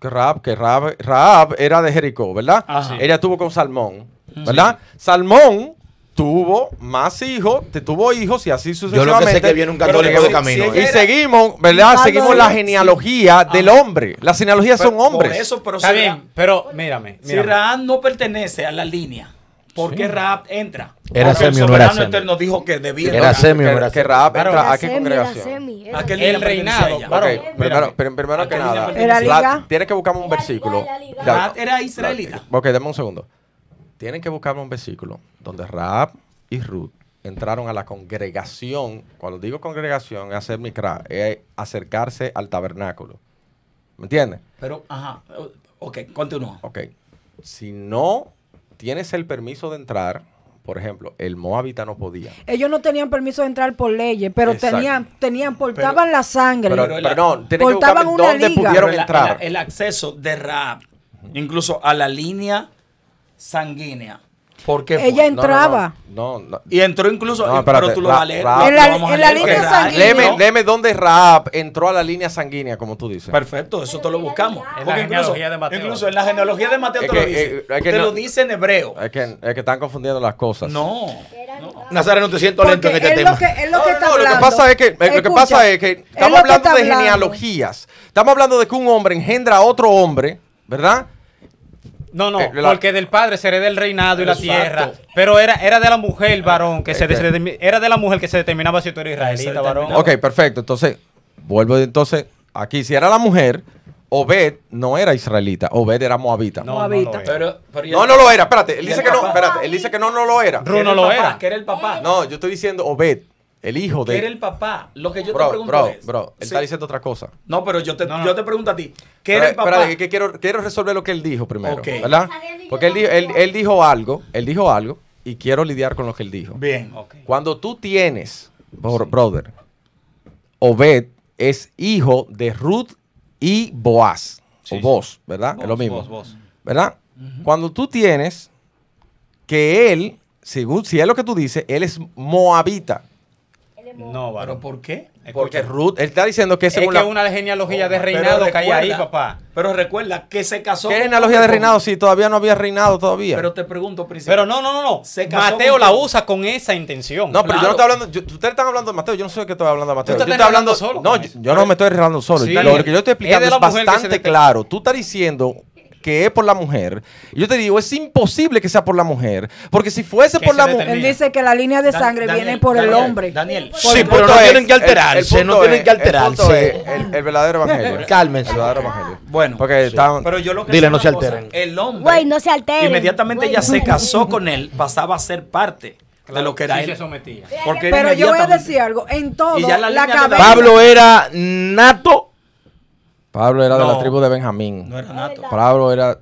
que Raab, que era de Jericó, ¿verdad? Ella tuvo con Salmón, ¿verdad? Salmón tuvo más hijos, te tuvo hijos y así sucesivamente. Yo que sé que viene un católico camino. y seguimos, ¿verdad? seguimos la genealogía del hombre. Las genealogías son hombres. eso, pero Está bien, pero mírame, mírame, Si Raab no pertenece a la línea ¿Por qué Raab entra? Era Porque el no era semi. nos dijo que debía Era semi, no era que Raab entra a qué congregación. el reinado. Okay, primero, primero que nada, tiene que buscarme un versículo. Raab era israelita. Ok, dame un segundo. Tienen que buscarme un versículo donde Raab y Ruth entraron a la congregación. Cuando digo congregación, es hacer es acercarse al tabernáculo. ¿Me entiendes? Pero, ajá. Ok, continúa. Ok. Si no tienes el permiso de entrar. Por ejemplo, el Moabita no podía. Ellos no tenían permiso de entrar por leyes, pero tenían, tenían, portaban la sangre. Pero, portaban una pudieron entrar. El, acceso de rap incluso a la línea sanguínea, porque ella entraba. No, y entró incluso. pero tú lo en la, línea sanguínea. Leme dónde Raab entró a la línea sanguínea, como tú dices. Perfecto, eso te lo buscamos. En la incluso, genealogía de Mateo. Incluso en la genealogía de Mateo te lo dice. Eh, te lo dice en hebreo. Es que, es que, están confundiendo las cosas. No. Nazareno, te siento lento en este tema. Lo que, lo que Lo que pasa es que, lo que, pasa es que estamos hablando de genealogías. Estamos hablando de que un hombre engendra a otro hombre, ¿verdad? No, no, eh, porque del padre se del reinado y la tierra. Pero era, era de la mujer, ah, varón, que se este. era de la mujer que se determinaba si tú eras israelita, varón. Ok, perfecto. Entonces, vuelvo entonces aquí. Si era la mujer, Obed no era israelita, Obed era moabita. moabita. No, no, lo era, espérate, él dice que no, no, no lo era. Bruno no lo era. Que era el papá. No, yo estoy diciendo Obed. El hijo de. era el papá. Lo que yo te pregunto bro, es. Bro, él está diciendo otra cosa. No, pero yo te, Yo te pregunto a ti. el papá? quiero, quiero resolver lo que él dijo primero. ¿Verdad? Porque él, él dijo algo. Él dijo algo. Y quiero lidiar con lo que él dijo. Bien. Cuando tú tienes, brother, Obed es hijo de Ruth y Boaz. o vos ¿verdad? es lo mismo. ¿Verdad? Cuando tú tienes que él, según si es lo que tú dices, él es moabita. No, ¿Pero por qué? Porque Ruth, él está diciendo que es, que es una genealogía de reinado que hay ahí, papá. Pero recuerda que se casó. ¿Qué genealogía de reinado? Si todavía no había reinado todavía. Pero te pregunto, príncipe. Pero no, no, no, no. Mateo la usa con esa intención. no, pero yo no estoy hablando. ustedes están hablando de Mateo. Yo no sé de qué estoy hablando Mateo. Tú yo hablando solo No, yo, no me estoy hablando solo. Lo que yo estoy explicando es bastante claro. Tú estás diciendo que es por la mujer, yo te digo, es imposible que sea por la mujer, porque si fuese por la mujer... Él dice que la línea de sangre viene por el hombre. Daniel. Por sí, pero no tienen que alterarse, no tienen que alterarse. El verdadero evangelio. Cálmense. El verdadero evangelio. Bueno, porque están... Pero yo lo que Dile, no se alteren. El hombre... Güey, no se alteren. Inmediatamente ella se casó con él, pasaba a ser parte. de lo que era él. Pero yo voy a decir algo. En todo, la cabeza. Pablo era nato Pablo era de la tribu de Benjamín. No era ah, nato. Pablo era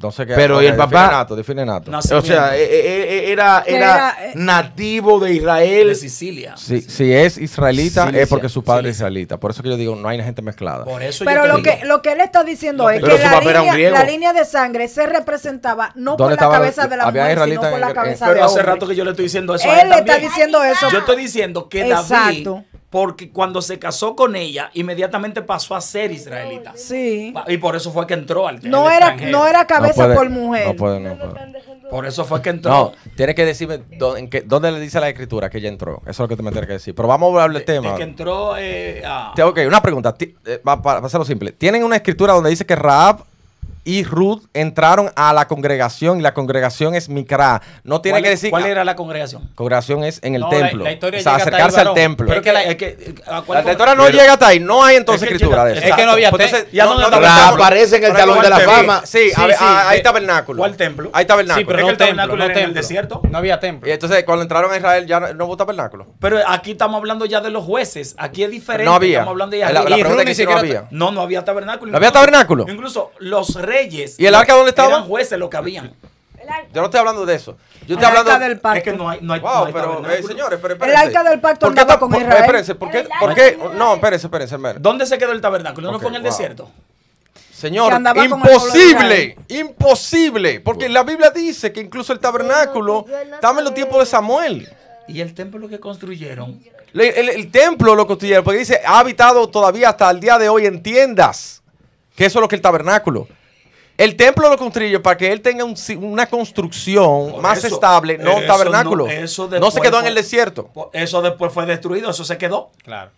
no sé qué. Pero el papá. nato, define nato. o sea, e, e, e, era, era, eh, nativo de Israel. De Sicilia. Si, es israelita, es porque su padre es israelita. Por eso que yo digo, no hay gente mezclada. Por eso Pero lo, que, lo que él está diciendo es que la línea, de sangre se representaba no por la cabeza de la mujer, sino por la cabeza de Pero hace rato que yo le estoy diciendo eso. Él le está diciendo eso. Yo estoy diciendo que David porque cuando se casó con ella, inmediatamente pasó a ser israelita. Sí. Y por eso fue que entró al No era no era cabeza por mujer. No puede, no puede. Por eso fue que entró. No, tienes que decirme dónde, le dice la escritura que ella entró. Eso es lo que te me tienes que decir. Pero vamos a hablar del tema. que entró eh, a... Ok, una pregunta. Eh, va para, para hacerlo simple. ¿Tienen una escritura donde dice que Raab y Ruth entraron a la congregación y la congregación es Micra. No tiene que decir. ¿Cuál era la congregación? Congregación es en el templo. La, o sea, acercarse al templo. la, es no llega hasta ahí. No hay entonces escritura de eso. Es que no había. Entonces, ya no, aparece en el talón de la fama. Sí, sí, hay ah, tabernáculo. ¿Cuál templo? Hay tabernáculo. Sí, pero es que el tabernáculo en el desierto. No había templo. Y entonces, cuando entraron a Israel, ya no hubo tabernáculo. Pero aquí estamos hablando ya de los jueces. Aquí es diferente. No había. Estamos hablando ya de. No había. No, no había tabernáculo. No había tabernáculo. Incluso los reyes ¿Y el arca dónde estaba? Eran jueces lo que habían. Yo no estoy hablando de eso. Yo estoy hablando. Arca del pacto. Es que no hay. No hay, eh, El arca del pacto andaba con Israel. Espérense, No, espérense, espérense, ¿Dónde se quedó el tabernáculo? ¿No fue en el desierto? Señor, imposible, imposible, porque la Biblia dice que incluso el tabernáculo estaba en los tiempos de Samuel. Y el templo lo que construyeron. El, templo lo construyeron, porque dice, ha habitado todavía hasta el día de hoy en tiendas, que eso es lo que el tabernáculo. El templo lo construyó para que él tenga una construcción más estable, no un tabernáculo. No, se quedó en el desierto. Eso después fue destruido, eso se quedó. Claro.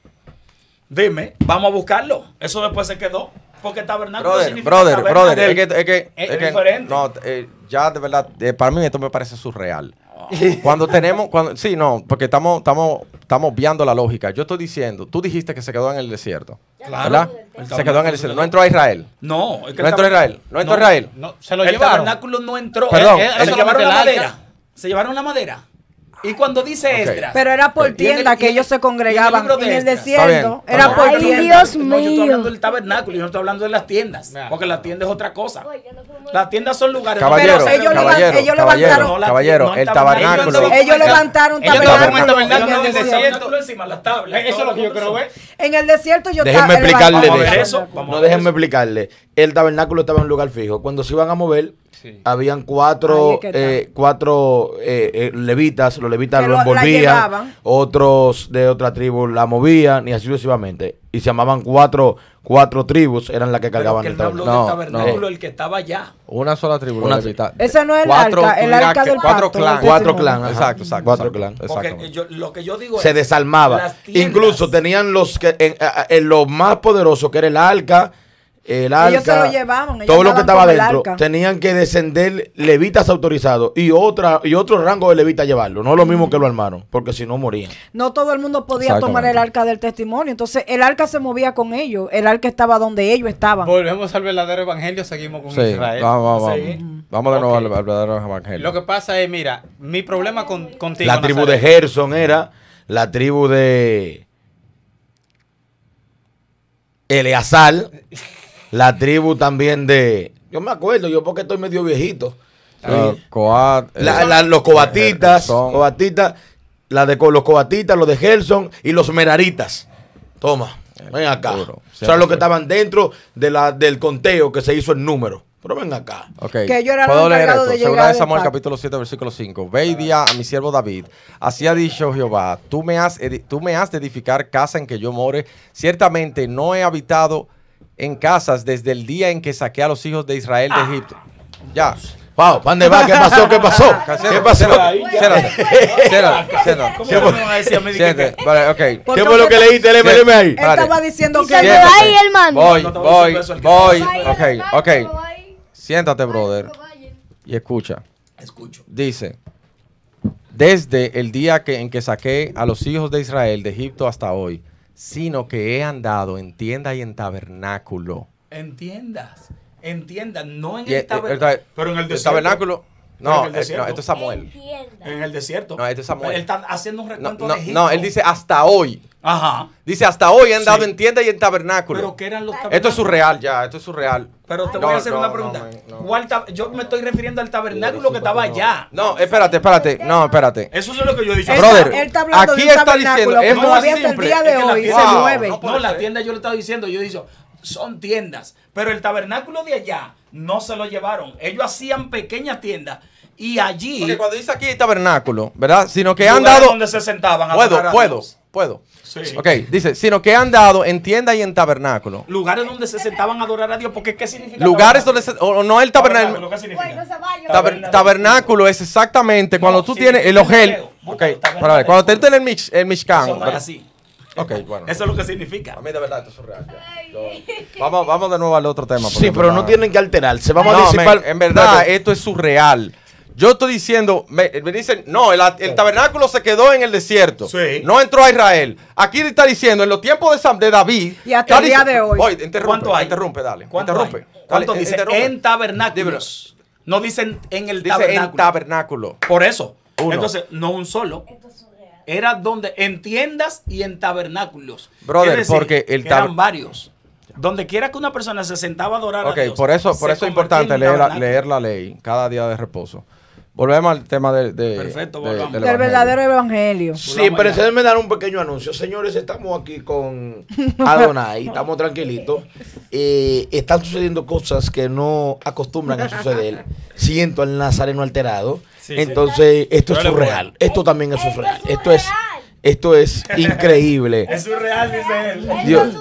Dime, vamos a buscarlo. Eso después se quedó. Porque tabernáculo significa tabernáculo. es que, es, diferente. No, eh, ya de verdad, eh, para mí esto me parece surreal. Cuando tenemos, cuando, sí, no, porque estamos, estamos, estamos viando la lógica. Yo estoy diciendo, tú dijiste que se quedó en el desierto. Claro. ¿Verdad? se quedó en el desierto. No entró a Israel. No, que no entró a Israel. No entró a Israel. se lo el llevaron. El tabernáculo no entró. Eh, eh, se, llevaron la madera. Se llevaron la madera. Y cuando dice okay. Pero era por tienda que ellos se congregaban en el, desierto. Era por ay, Dios mío. No, yo estoy hablando del tabernáculo, yo no estoy hablando de las tiendas. Porque las tiendas es otra cosa. Las tiendas son lugares. Caballero, pero ellos, levantaron. Caballero, no, el tabernáculo. Ellos levantaron tabernáculo. en el desierto. encima las tablas. Eso es lo que yo creo ver. En el desierto yo estaba. Déjenme explicarle eso. No déjenme explicarle. El tabernáculo estaba en un lugar fijo. Cuando se iban a mover, Sí. Habían cuatro, eh, cuatro eh, eh, levitas, los levitas lo envolvían, otros de otra tribu la movían y así sucesivamente. Y se llamaban cuatro, cuatro tribus, eran las que cargaban el, el tabernáculo. No, no. el que estaba allá. Una sola tribu. Una, levita. Esa no es el arca, el arca del Cuatro clan Cuatro clan exacto, exacto. Cuatro yo, lo que yo digo Se desarmaba. Incluso tenían los, que, en, lo más poderoso que era el arca el arca, todo lo que estaba dentro, tenían que descender levitas autorizados y otra y otro rango de levitas llevarlo, no lo mismo que lo armaron, porque si no morían. No todo el mundo podía tomar el arca del testimonio, entonces el arca se movía con ellos, el arca estaba donde ellos estaban. Volvemos al verdadero evangelio, seguimos con Israel. Vamos, vamos, vamos vamos de nuevo al, verdadero evangelio. Lo que pasa es, mira, mi problema con, contigo. La tribu de Gerson era la tribu de Eleazar. La tribu también de. Yo me acuerdo, yo porque estoy medio viejito. Eh, los cobatitas, cobatitas, la de los cobatitas, los de Gelson y los meraritas. Toma, ven acá. o sea, los que estaban dentro de la, del conteo que se hizo el número. Pero ven acá. Que yo era ¿Puedo leer esto? De de Samuel, capítulo 7, versículo 5. Ve y a mi siervo David, así ha dicho Jehová, tú me, has tú me has de edificar casa en que yo more. Ciertamente no he habitado en casas desde el día en que saqué a los hijos de Israel de Egipto. Ya. Wow, Van ¿qué pasó? ¿Qué pasó? ¿Qué pasó? ¿Qué fue lo que leíste? Léeme, ahí. Estaba diciendo que ahí, hermano. Voy, voy, voy. Ok, ok. Siéntate, brother. Y escucha. Escucho. Dice, desde el día que, en que saqué a los hijos de Israel de Egipto hasta hoy, sino que he andado en tienda y en tabernáculo. En tiendas, en tiendas, no en el eh, eh, tabernáculo. Pero en el, el tabernáculo eh, no, esto es Samuel. En el desierto. No, esto es Samuel. Él está haciendo un recuento no, de No, él dice hasta hoy. Ajá. Dice hasta hoy han dado en tienda y en tabernáculo. Pero que eran los Esto es surreal ya, esto es surreal. Pero te voy a hacer una pregunta. yo me estoy refiriendo al tabernáculo que estaba allá. No, espérate, espérate. No, espérate. Eso es lo que yo he dicho. Brother, aquí está diciendo, es El día de hoy No, la tienda yo le estaba diciendo, yo he son tiendas, pero el tabernáculo de allá no se lo llevaron. Ellos hacían pequeñas tiendas y allí. Porque cuando dice aquí tabernáculo, ¿verdad? Sino que han dado. donde se sentaban a Puedo, a puedo, puedo. Sí. Ok, dice, sino que han dado en tienda y en tabernáculo. Lugares donde se sentaban a adorar a Dios, porque ¿qué significa? Lugares donde se, o, no el tabernáculo. ¿Qué significa? tabernáculo es exactamente cuando tú tienes el ojel. Ok, para ver, cuando te tienes el, mich, el mishkan. Eso así. Okay, bueno. Eso es lo que significa. A mí de verdad esto es surreal. vamos, vamos de nuevo al otro tema. Sí, pero no tienen que alterarse. Vamos a disipar. en verdad, esto es surreal. Yo estoy diciendo, me, dicen, no, el, tabernáculo se quedó en el desierto. No entró a Israel. Aquí está diciendo, en los tiempos de, David. Y hasta el día de hoy. ¿Cuánto hay? interrumpe, dale. Eh, en tabernáculos. No dicen en el dice tabernáculo. En tabernáculo. Por eso. Entonces, no un solo. Era donde, en tiendas y en tabernáculos. Brother, porque el Eran varios. Donde quiera que una persona se sentaba a adorar okay, a Dios. Ok, por eso, por eso es importante leer la ley cada día de reposo. Volvemos al tema del, verdadero evangelio. Sí, pero me dar un pequeño anuncio. Señores, estamos aquí con Adonai, estamos tranquilitos. Eh, están sucediendo cosas que no acostumbran a suceder. Siento al Nazareno alterado. Entonces, esto es surreal. Esto también es surreal. Esto es, esto es increíble. Es surreal, dice él. Es surreal.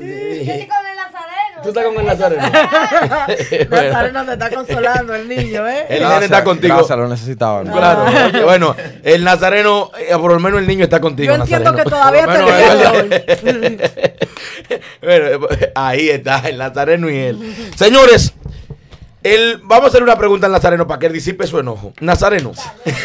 Eh, está con el Nazareno. el Nazareno te está consolando el niño, ¿eh? El niño está contigo. lo necesitaba. Claro. Ah. Bueno, el Nazareno, eh, por lo menos el niño está contigo. Yo entiendo que todavía te bueno, ahí está el Nazareno y él. Señores, vamos a hacer una pregunta al Nazareno para que él disipe su enojo. Nazareno.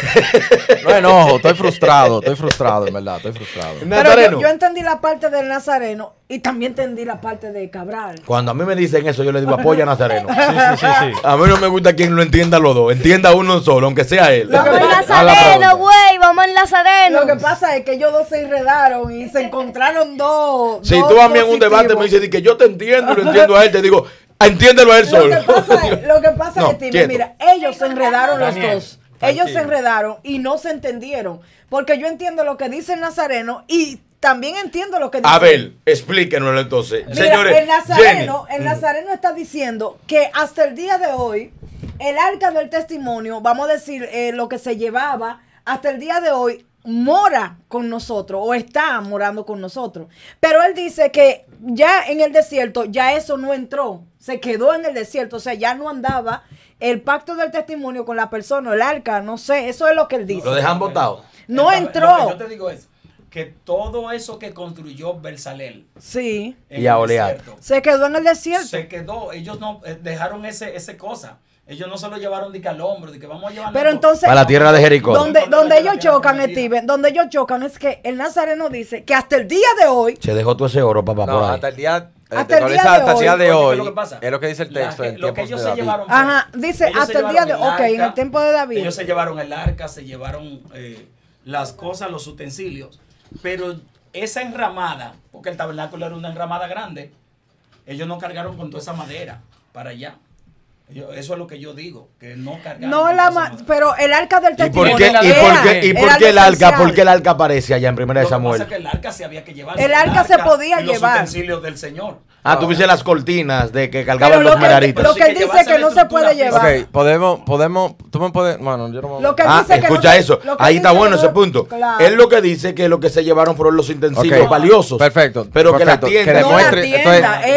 No enojo, estoy frustrado, estoy frustrado, en verdad, estoy frustrado. Nazareno. yo, entendí la parte del Nazareno y también entendí la parte de Cabral. Cuando a mí me dicen eso, yo le digo apoya a Nazareno. Sí, sí, sí, sí, A mí no me gusta quien lo entienda los dos. Entienda uno solo, aunque sea él. Vamos en Nazareno, güey, vamos en Nazareno. Lo que pasa es que ellos dos se enredaron y se encontraron dos. Si tú a mí en un debate me dices que yo te entiendo y lo entiendo a él, te digo. Entiéndelo a él Lo que pasa es, que mira, ellos se enredaron los dos. Ellos se enredaron y no se entendieron. Porque yo entiendo lo que dice el Nazareno y también entiendo lo que dice. Abel, explíquenoslo entonces. Señores, el Nazareno, Nazareno está diciendo que hasta el día de hoy, el arca del testimonio, vamos a decir, eh, lo que se llevaba hasta el día de hoy, mora con nosotros o está morando con nosotros. Pero él dice que ya en el desierto, ya eso no entró, se quedó en el desierto, o sea, ya no andaba el pacto del testimonio con la persona, el arca, no sé, eso es lo que él dice. Lo dejan botado. No entró. que yo te digo es que todo eso que construyó Bersalel sí. y se quedó en el desierto. Se quedó, ellos no eh, dejaron ese, cosa. Ellos no se lo llevaron de que al hombro, de que vamos a llevar. Pero la tierra de Jericó. Donde, ellos chocan, Steven, donde ellos chocan es que el Nazareno dice que hasta el día de hoy. Se dejó todo ese oro, papá. No, Hasta el día. Eh, de hoy. es lo que dice el texto. lo que ellos se llevaron. Ajá, pues, dice hasta el día de. hoy. en el tiempo de David. Ellos se llevaron el arca, se llevaron eh, las cosas, los utensilios. Pero esa enramada, porque el tabernáculo era una enramada grande, ellos no cargaron con toda esa madera para allá eso es lo que yo digo, que no cargaron. No la ma pero el arca del testimonio. ¿Y por qué, y por qué, el arca? ¿Por el arca aparece allá en primera de Samuel? el arca se había que llevar. El se podía llevar. Los utensilios del Señor. Ah, tú viste las cortinas de que cargaban los medaritos. Lo que dice que no se puede llevar. Ok, podemos, podemos, tú me puedes, bueno, yo no lo que ah, dice escucha eso, ahí está bueno ese punto. Él lo que dice que lo que se llevaron fueron los utensilios valiosos. Perfecto. Pero que la tienda. demuestre,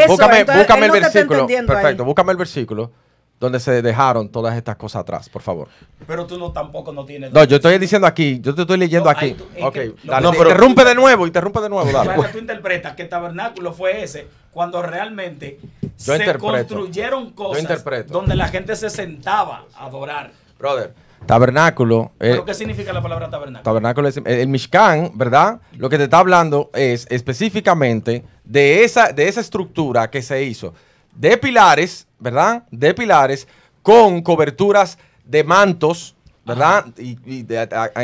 búscame, el versículo. Perfecto, búscame el versículo donde se dejaron todas estas cosas atrás, por favor. Pero tú no tampoco no tienes. No, yo estoy diciendo aquí, yo te estoy leyendo aquí. ok, pero, interrumpe de nuevo, interrumpe de nuevo, dale. Tú interpretas que tabernáculo fue ese cuando realmente se construyeron cosas donde la gente se sentaba a adorar. Brother, Tabernáculo. Eh, ¿Pero qué significa la palabra tabernáculo? Tabernáculo es el, eh, el, Mishkan, ¿verdad? Lo que te está hablando es específicamente de esa, de esa estructura que se hizo de pilares ¿verdad? De pilares con coberturas de mantos. ¿Verdad? Y,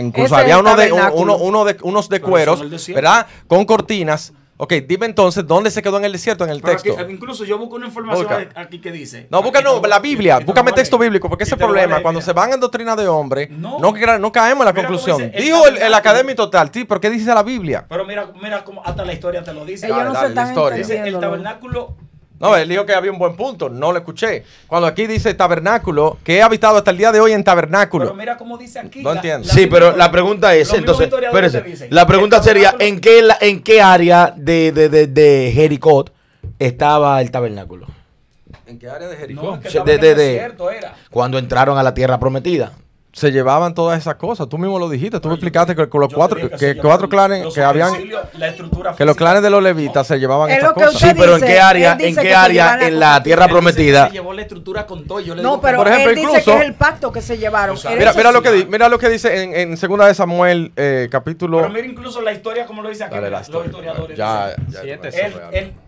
incluso había uno de, uno, unos de cueros, ¿verdad? Con cortinas. Ok, dime entonces, ¿dónde se quedó en el desierto en el texto? incluso yo busco una información aquí que dice. No, busca no, la Biblia, búscame texto bíblico, porque ese problema, cuando se van en doctrina de hombre, no, caemos en la conclusión. Digo Dijo el, académico total, ¿por ¿qué dice la Biblia? Pero mira, mira cómo hasta la historia te lo dice. Ellos no el tabernáculo no, él dijo que había un buen punto, no lo escuché. Cuando aquí dice tabernáculo, que he habitado hasta el día de hoy en tabernáculo. Pero mira cómo dice aquí. No entiendo. sí, pero la pregunta es, entonces, espérese, la pregunta este sería, ¿en qué, ¿en qué área de, de, Jericó estaba el tabernáculo? ¿En qué área de Jericó? No, que de, cierto, cuando entraron a la tierra prometida se llevaban todas esas cosas. Tú mismo lo dijiste, tú me explicaste que con los cuatro, que, cuatro clanes que habían, la que los clanes de los levitas se llevaban es cosas. Sí, pero ¿en qué área, en qué área, en la tierra prometida? Se llevó la estructura con todo. Yo le no, digo pero por ejemplo, él dice que es el pacto que se llevaron. Mira, mira, lo que, mira lo que dice en, en Segunda de Samuel, eh, capítulo. Pero mira incluso la historia, como lo dice aquí, Dale, los historiadores. Ya, ya,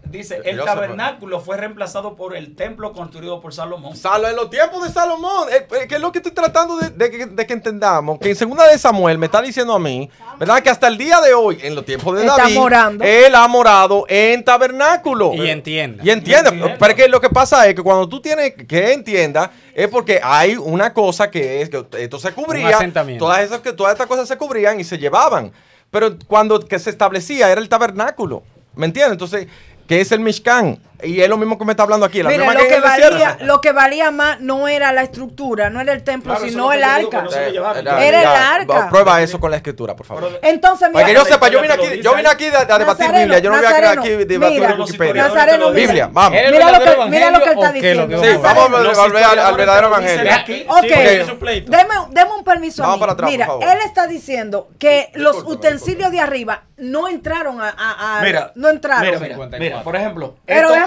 dice, el, tabernáculo fue reemplazado por el templo construido por Salomón. Salomón, en los tiempos de Salomón, eh, eh, que es lo que estoy tratando de, que entendamos, que en segunda de Samuel me está diciendo a mí, ¿verdad? Que hasta el día de hoy, en los tiempos de David, él ha morado en tabernáculo. Y entiende, Y entiende, pero que lo que pasa es que cuando tú tienes que entienda, es porque hay una cosa que es que esto se cubría, todas esas que todas estas cosas se cubrían y se llevaban. Pero cuando que se establecía era el tabernáculo. ¿Me entiendes? Entonces, ¿Qué es el Mishkan. Y es lo mismo que me está hablando aquí. lo, que, valía, lo que valía más no era la estructura, no era el templo, sino el arca. era, el arca. Prueba eso con la escritura, por favor. Entonces, mira, Para que yo sepa, yo vine aquí, yo vine aquí a, debatir Biblia. Yo no voy a aquí debatir mira, Wikipedia. Biblia, vamos. Mira lo que, él está diciendo. Sí, vamos a volver al, verdadero evangelio. Ok, deme, un permiso Mira, él está diciendo que los utensilios de arriba no entraron a... Mira, no entraron. Mira, por ejemplo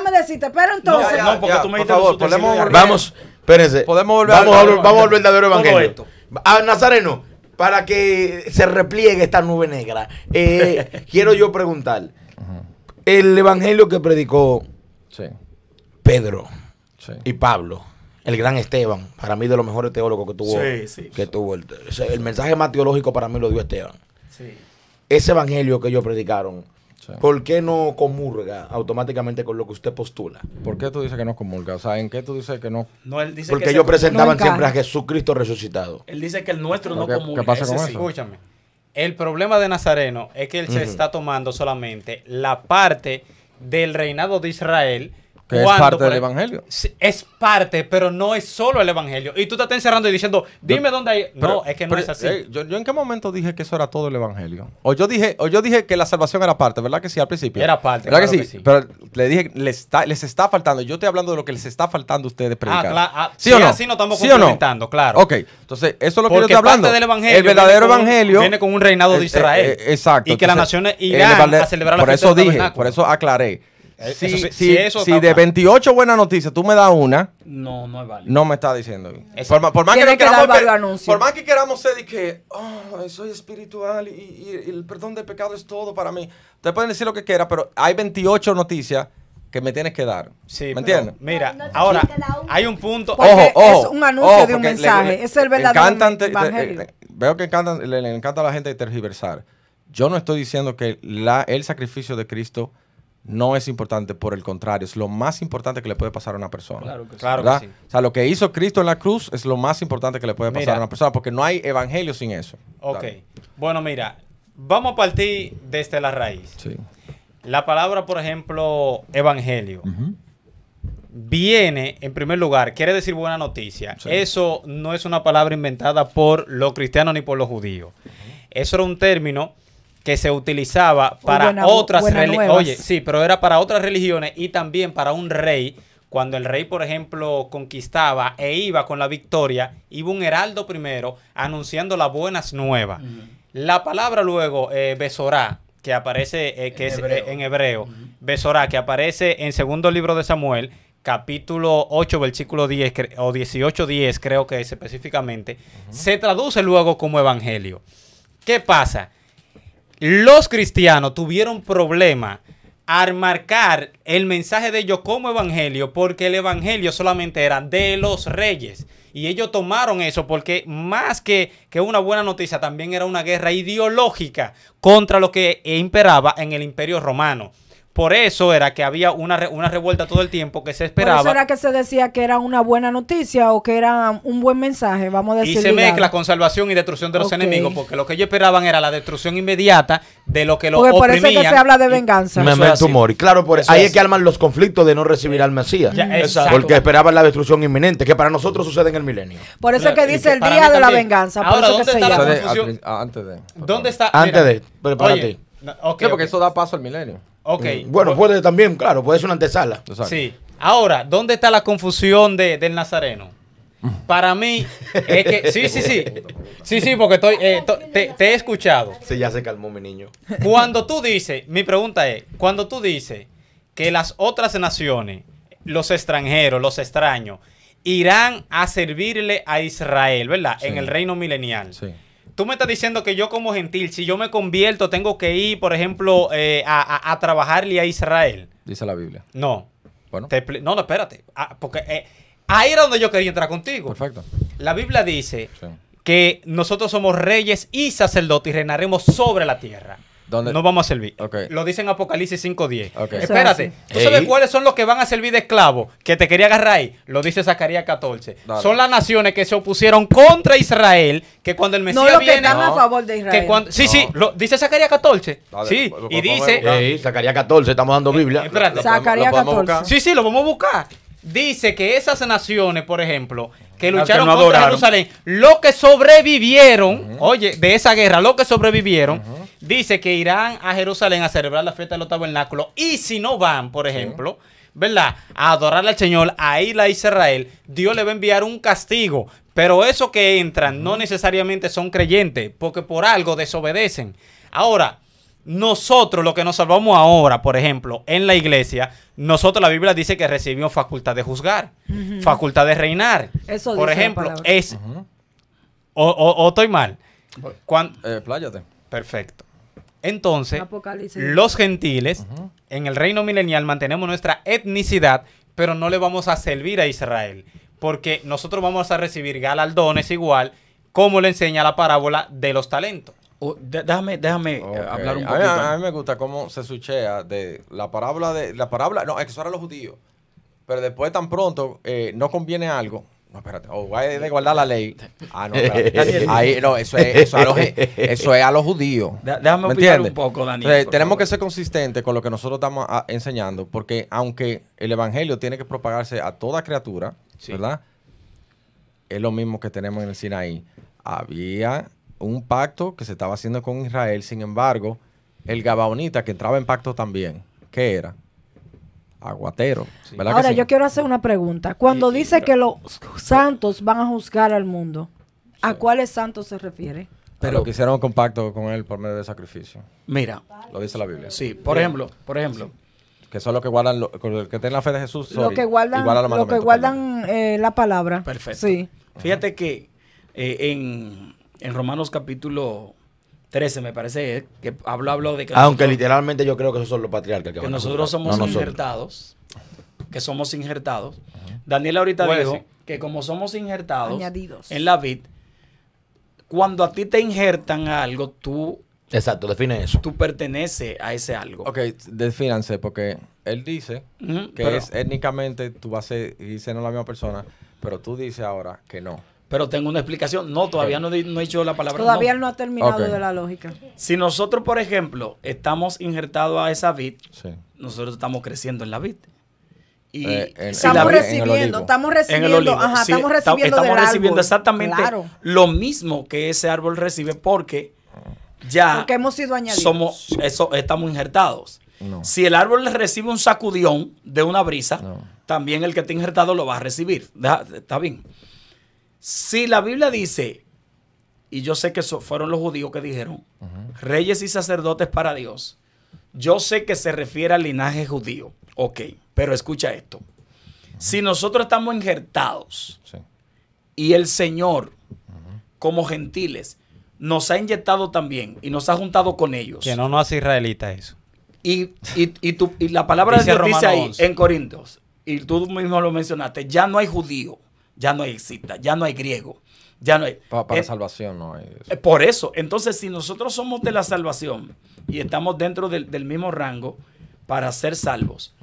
me pero entonces. me podemos, Vamos, espérense. Podemos volver vamos al, verdadero evangelio. A Nazareno, para que se repliegue esta nube negra, eh, quiero yo preguntar. El evangelio que predicó Pedro y Pablo, el gran Esteban, para mí de los mejores teólogos que tuvo, que tuvo el, mensaje más teológico para mí lo dio Esteban. Ese evangelio que ellos predicaron ¿Por qué no comulga automáticamente con lo que usted postula? ¿Por qué tú dices que no comulga? O sea, ¿en qué tú dices que no? no él Porque yo ellos presentaban siempre a Jesucristo resucitado. Él dice que el nuestro no, Escúchame. El problema de Nazareno es que él se está tomando solamente la parte del reinado de Israel que es parte del evangelio. Es parte, pero no es solo el evangelio. Y tú te estás encerrando y diciendo, dime dónde hay. no, es que no es así. yo, yo, en qué momento dije que eso era todo el evangelio. O yo dije, o yo dije que la salvación era parte, ¿verdad que sí? Al principio. Era parte. ¿Verdad claro que, sí? Pero le dije, les está, les está faltando. Yo estoy hablando de lo que les está faltando a ustedes predicar. Ah, claro. Ah, ¿Sí o no? así no estamos ¿sí complementando, no? claro. Ok. Entonces, eso es lo que yo estoy hablando. el verdadero evangelio. viene con un reinado de Israel. Eh, eh, exacto. Y que las naciones a celebrar la por eso dije, Por eso aclaré eh, sí, si de 28 buenas noticias tú me das una, no, no es válido. No me está diciendo. Por, más que, queramos, que ser oh, que soy espiritual y, el perdón del pecado es todo para mí. Ustedes pueden decir lo que quieran, pero hay 28 noticias que me tienes que dar. ¿Me entiendes? Mira, ahora hay un punto. Ojo, es un anuncio de un mensaje. es el verdadero evangelio. veo que le, encanta a la gente tergiversar. Yo no estoy diciendo que el sacrificio de Cristo no es importante, por el contrario, es lo más importante que le puede pasar a una persona. Claro que, claro sí. O sea, lo que hizo Cristo en la cruz es lo más importante que le puede pasar a una persona, porque no hay evangelio sin eso. Ok. Bueno, mira, vamos a partir desde este la raíz. Sí. La palabra, por ejemplo, evangelio, viene en primer lugar, quiere decir buena noticia. Eso no es una palabra inventada por los cristianos ni por los judíos. Eso era un término que se utilizaba para otras religiones. Oye, sí, pero era para otras religiones y también para un rey. Cuando el rey, por ejemplo, conquistaba e iba con la victoria, iba un heraldo primero anunciando las buenas nuevas. La palabra luego, eh, besorá, que aparece eh, que en es, hebreo, eh, en hebreo besorá, que aparece en segundo libro de Samuel, capítulo 8, versículo 10 o 18, 10, creo que es específicamente, se traduce luego como evangelio. ¿Qué pasa? los cristianos tuvieron problema al marcar el mensaje de ellos como evangelio, porque el evangelio solamente era de los reyes. Y ellos tomaron eso porque más que, que una buena noticia, también era una guerra ideológica contra lo que imperaba en el imperio romano. Por eso era que había una, una revuelta todo el tiempo que se esperaba. Por eso era que se decía que era una buena noticia o que era un buen mensaje, vamos a decir. Y se mezcla con salvación y destrucción de los enemigos, porque lo que ellos esperaban era la destrucción inmediata de lo que los Por eso es que se habla de venganza. Me humor mori. Claro, por eso ahí es, que arman los conflictos de no recibir al Mesías. porque esperaban la destrucción inminente, que para nosotros sucede en el milenio. Por eso es que dice el día de la venganza. por eso ¿dónde que está la destrucción? Antes de. ¿Dónde está? Antes de. Prepárate. porque eso da paso al milenio. Eh, bueno, puede también, claro, puede ser una antesala. Sí. Ahora, ¿dónde está la confusión de, del nazareno? Para mí, es que. Sí, sí, sí. Sí, sí, porque estoy, eh, te, he escuchado. Sí, ya se calmó mi niño. Cuando tú dices, mi pregunta es: cuando tú dices que las otras naciones, los extranjeros, los extraños, irán a servirle a Israel, ¿verdad? En el reino milenial. Sí tú me estás diciendo que yo como gentil, si yo me convierto, tengo que ir, por ejemplo, eh, a, trabajarle a Israel. Dice la Biblia. No. Bueno. no, no, espérate. Ah, porque eh, ahí era donde yo quería entrar contigo. Perfecto. La Biblia dice que nosotros somos reyes y sacerdotes y reinaremos sobre la tierra. No vamos a servir. Lo dice en Apocalipsis 5.10. Espérate, ¿tú sabes cuáles son los que van a servir de esclavos? Que te quería agarrar ahí. Lo dice Zacarías 14. Son las naciones que se opusieron contra Israel, que cuando el Mesías no, lo están a favor de Israel. sí, sí, dice Zacarías 14. sí, y dice... Zacarías 14, estamos dando eh, Biblia. Zacarías 14. Sí, sí, lo vamos a buscar. Dice que esas naciones, por ejemplo, que lucharon contra Jerusalén, los que sobrevivieron, oye, de esa guerra, lo que sobrevivieron dice que irán a Jerusalén a celebrar la fiesta de los tabernáculos y si no van, por ejemplo, ¿verdad? A adorar al Señor, a ir a Israel, Dios le va a enviar un castigo. Pero esos que entran no necesariamente son creyentes, porque por algo desobedecen. Ahora, nosotros, lo que nos salvamos ahora, por ejemplo, en la iglesia, nosotros la Biblia dice que recibimos facultad de juzgar, facultad de reinar. Eso por ejemplo, es... o, estoy mal. Eh, pláyate. Perfecto. Entonces, los gentiles, en el reino milenial mantenemos nuestra etnicidad, pero no le vamos a servir a Israel, porque nosotros vamos a recibir galardones igual como le enseña la parábola de los talentos. déjame, eh, hablar un poquito. A mí, me gusta cómo se suchea de la parábola de la parábola, no, es que eso era los judíos. Pero después tan pronto eh, no conviene algo, no, espérate. O oh, hay de guardar la ley. Ah, no, eso es, a los, judíos. Déjame opinar un poco, Daniel. tenemos que ser consistentes con lo que nosotros estamos ah, enseñando, porque aunque el evangelio tiene que propagarse a toda criatura, ¿verdad? Es lo mismo que tenemos en el Sinaí. Había un pacto que se estaba haciendo con Israel, sin embargo, el Gabaonita que entraba en pacto también, ¿qué era? aguatero. Ahora, yo quiero hacer una pregunta. Cuando dice que los santos van a juzgar al mundo, ¿a cuáles santos se refiere? Pero que hicieron un compacto con él por medio de sacrificio. Mira. Lo dice la Biblia. Sí, por ejemplo, por ejemplo. Que son los que guardan, lo, que tienen la fe de Jesús. los que guardan, que guardan eh, la palabra. Perfecto. Sí. Fíjate que eh, en, en Romanos capítulo 13, me parece, eh, que habló, hablo de que. Aunque literalmente yo creo que esos son los patriarcas. Que, que nosotros somos injertados. Que somos injertados. Daniel ahorita dijo que como somos injertados en la vid, cuando a ti te injertan algo, tú. Exacto, define eso. Tú perteneces a ese algo. Ok, defínanse, porque él dice que es étnicamente, tú vas a ser, dice no la misma persona, pero tú dices ahora que no pero tengo una explicación. No, todavía no, he hecho la palabra. Todavía no, ha terminado de la lógica. Si nosotros, por ejemplo, estamos injertados a esa vid, nosotros estamos creciendo en la vid. Y, estamos, recibiendo, estamos, recibiendo, ajá, estamos recibiendo, exactamente lo mismo que ese árbol recibe porque ya porque hemos sido somos, eso, estamos injertados. Si el árbol recibe un sacudión de una brisa, también el que está injertado lo va a recibir. está bien. Si la Biblia dice, y yo sé que fueron los judíos que dijeron, reyes y sacerdotes para Dios, yo sé que se refiere al linaje judío. Ok, pero escucha esto. Si nosotros estamos injertados y el Señor, como gentiles, nos ha inyectado también y nos ha juntado con ellos. Que no nos hace israelita eso. Y, y, la palabra dice de dice ahí en Corintios, y tú mismo lo mencionaste, ya no hay judío ya no hay exista, ya no hay griego. Ya no hay. Para, la eh, salvación no hay. Eh, por eso. Entonces, si nosotros somos de la salvación y estamos dentro del, mismo rango para ser salvos,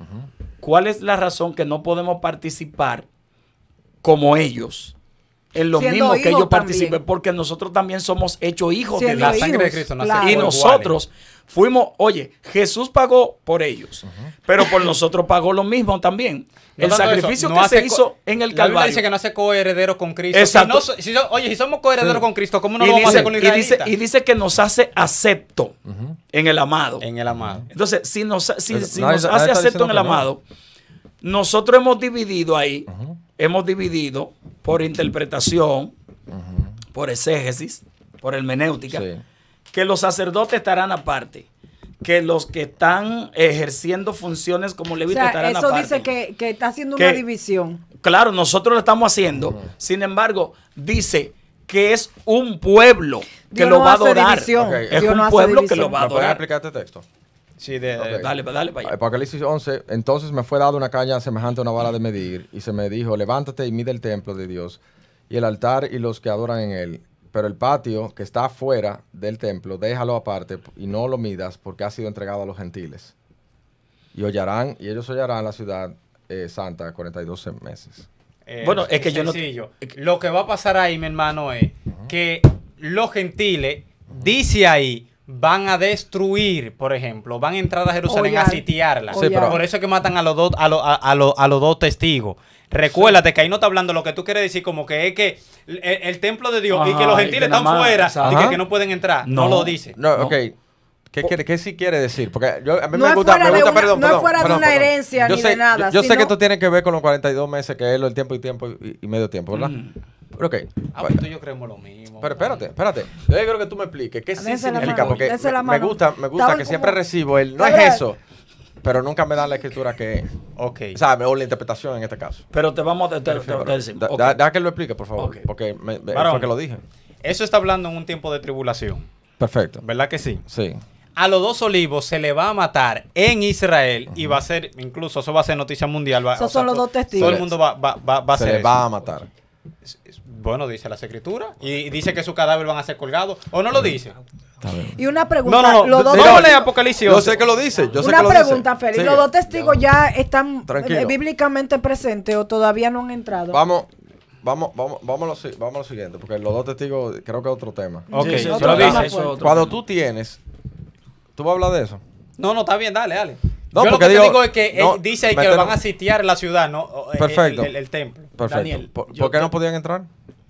¿cuál es la razón que no podemos participar como ellos en lo mismo que ellos participen, porque nosotros también somos hechos hijos de la sangre de Cristo. Y nosotros fuimos, oye, Jesús pagó por ellos, pero por nosotros pagó lo mismo también. el sacrificio que se hizo en el la Calvario. Biblia dice que no hace coheredero con Cristo. oye, si somos coherederos con Cristo, ¿cómo no y vamos a hacer con y dice, y dice que nos hace acepto en el amado. En el amado. Entonces, si nos, si nos hace ah, acepto en el amado, nosotros hemos dividido ahí, hemos dividido por interpretación, por exégesis, por hermenéutica, que los sacerdotes estarán aparte que los que están ejerciendo funciones como levitas estarán aparte. eso dice que, está haciendo una división. Claro, nosotros lo estamos haciendo. Sin embargo, dice que es un pueblo que lo va a adorar. Es un pueblo que lo va a adorar. este texto? Sí, eh, dale, dale para allá. Apocalipsis 11. Entonces me fue dado una caña semejante a una bala de medir, y se me dijo: Levántate y mide el templo de Dios, y el altar y los que adoran en él. Pero el patio que está fuera del templo, déjalo aparte y no lo midas, porque ha sido entregado a los gentiles. Y y ellos hollarán la ciudad eh, santa 42 meses. Eh, bueno, es que yo no. Lo que va a pasar ahí, mi hermano, es que los gentiles, dice ahí, van a destruir, por ejemplo, van a entrar a Jerusalén a sitiarla. por eso es que matan a los dos, a, a, los dos testigos. Recuérdate que ahí no está hablando lo que tú quieres decir, como que es que el, templo de Dios y que los gentiles están fuera y que, no pueden entrar. No, lo dice. ¿Qué, ¿Qué, qué, sí quiere decir? Porque yo, a mí me gusta, No es fuera de una herencia ni de nada. Yo, sé que esto tiene que ver con los 42 meses que es el tiempo y tiempo y, medio tiempo, ¿verdad? Mm. Pero ok. Ah, tú yo creemos lo mismo. Pero espérate, espérate. Yo quiero que tú me expliques qué sí significa, porque me, gusta, me gusta que siempre recibo el no es eso, pero nunca me dan la escritura que O la interpretación en este caso. Pero te vamos a que lo explique, por favor, porque me, que lo dije. Eso está hablando en un tiempo de tribulación. Perfecto. ¿Verdad que sí? Sí a los dos olivos se le va a matar en Israel y va a ser, incluso eso va a ser noticia mundial. Eso son los dos testigos. Todo el mundo va, a ser. Se le va a matar. Bueno, dice las escrituras. Y dice que su cadáver van a ser colgados. ¿O no lo dice? Y una pregunta. No, no, los dos no, Apocalipsis. Yo sé que lo dice. Yo una pregunta, Félix ¿Los dos testigos ya, están eh, bíblicamente presentes o todavía no han entrado? Vamos. Vamos, vamos, vamos, a lo, siguiente, porque los dos testigos creo que es otro tema. Ok, otro Cuando tú tienes, ¿tú vas a hablar de eso? No, no, está bien, dale, dale. No, Yo lo que digo, te digo es que eh, no, dice que lo van a sitiar la ciudad, ¿no? Eh, Perfecto. El, templo. Perfecto. Daniel, ¿Por, qué no podían entrar?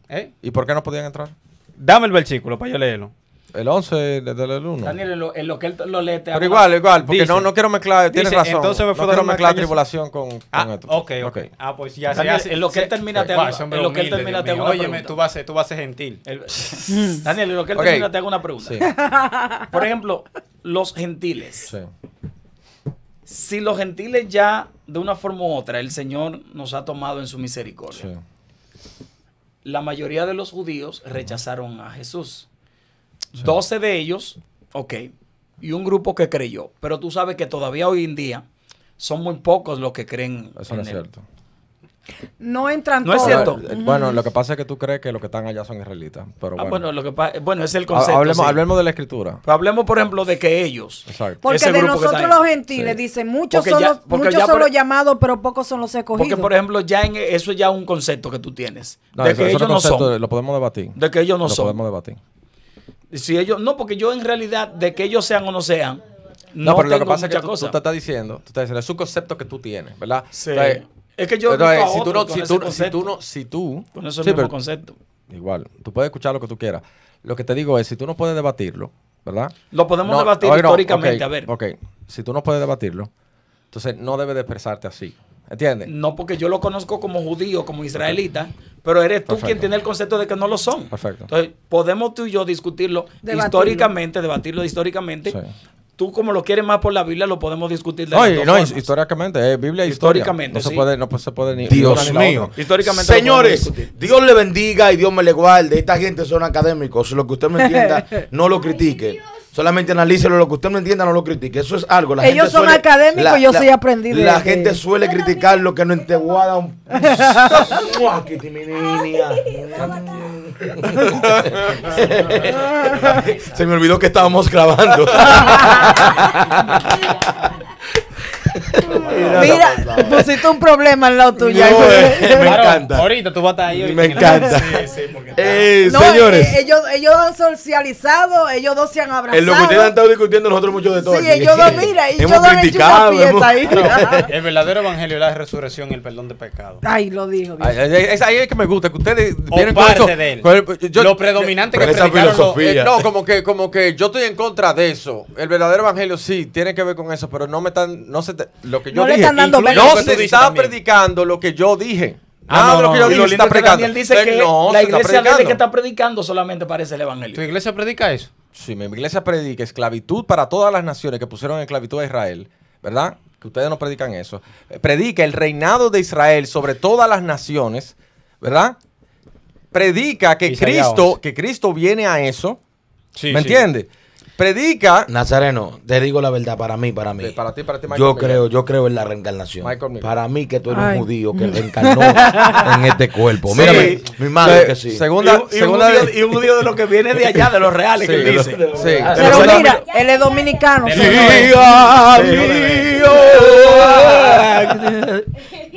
¿Eh? ¿Y por qué no podían entrar? Dame el versículo para yo leerlo. El 11 desde el 1. Daniel, en lo, que él lo lee te Pero igual, igual, porque no, quiero mezclar, tienes razón. Entonces me fue no quiero mezclar la tribulación con, ah, esto. ah, ok, ok. Ah, pues ya Daniel, En lo que él termina te hago, lo Óyeme, tú vas a ser, tú vas a gentil. Daniel, en lo que él termina te hago una pregunta. Por ejemplo, los gentiles. Sí si los gentiles ya, de una forma u otra, el Señor nos ha tomado en su misericordia, la mayoría de los judíos rechazaron a Jesús. Doce de ellos, ok, y un grupo que creyó. Pero tú sabes que todavía hoy en día son muy pocos los que creen. Eso en no es cierto. No entran No es cierto. bueno, lo que pasa es que tú crees que los que están allá son israelitas. Pero ah, bueno. bueno, es el concepto. hablemos, de la escritura. hablemos, por ejemplo, de que ellos. Exacto. Porque de nosotros los gentiles, dicen, muchos son, los, llamados, pero pocos son los escogidos. Porque, por ejemplo, ya en, eso es ya un concepto que tú tienes. de que ellos no son. Lo podemos debatir. De que ellos no lo son. podemos Si ellos, no, porque yo en realidad, de que ellos sean o no sean, no, No, lo que pasa es que tú, te estás diciendo, tú estás diciendo, es un concepto que tú tienes, ¿verdad? Sí. Es que yo eh, si, tú no, si, tú, si tú no, si tú, con eso es mismo concepto. Igual, tú puedes escuchar lo que tú quieras. Lo que te digo es, si tú no puedes debatirlo, ¿verdad? Lo podemos debatir históricamente, a ver. Ok, si tú no puedes debatirlo, entonces no debes de expresarte así. ¿Entiendes? No, porque yo lo conozco como judío, como israelita, pero eres tú quien tiene el concepto de que no lo son. Perfecto. Entonces, podemos tú y yo discutirlo históricamente, debatirlo históricamente, sí tú como lo quieres más por la Biblia, lo podemos discutir de no, no, históricamente, eh, Biblia históricamente. No se puede, no se puede ni. Dios mío. Históricamente. Señores, Dios le bendiga y Dios me le guarde. Esta gente son académicos. Lo que usted me entienda, no lo critique. Solamente analícelo, lo que usted no entienda no lo critique. Eso es algo. La Ellos son académicos, yo soy aprendido. La, gente suele criticar lo que no enteguada. Se me olvidó que estábamos grabando. Mira, pusiste un problema al lado tuyo. Eh, me encanta. Ahorita tú vas a estar ahí. Me encanta. Sí, sí, porque no, señores. Eh, ellos, ellos han socializado, ellos dos se han abrazado. En lo que ustedes han estado discutiendo nosotros mucho de todo. Sí, ellos dos, mira, y hemos yo criticado. Ahí. el verdadero evangelio es la resurrección y el perdón de pecado. Ay, lo dijo. es ahí es que me gusta, que ustedes vienen con eso, lo predominante que esa filosofía. Eh, no, como que, como que yo estoy en contra de eso. El verdadero evangelio sí tiene que ver con eso, pero no me están, no se no se está ah, predicando lo que yo dije. Ah, no, que está predicando. dice que la iglesia dice que está predicando solamente parece el evangelio. ¿Tu iglesia predica eso? Sí, mi iglesia predica esclavitud para todas las naciones que pusieron esclavitud a Israel, ¿verdad? Que ustedes no predican eso. Eh, predica el reinado de Israel sobre todas las naciones, ¿verdad? Predica que Cristo, que Cristo viene a eso. ¿Me entiendes? Predica. Nazareno, te digo la verdad, para mí, para mí. Para ti, para ti, Michael Yo creo, yo creo en la reencarnación. Para mí que tú eres un judío que reencarnó en este cuerpo. Mira, Mírame, mi madre que sí. Segunda, y, segunda un judío, y un judío de lo que viene de allá, de los reales que dice. Pero mira, él es dominicano. sí,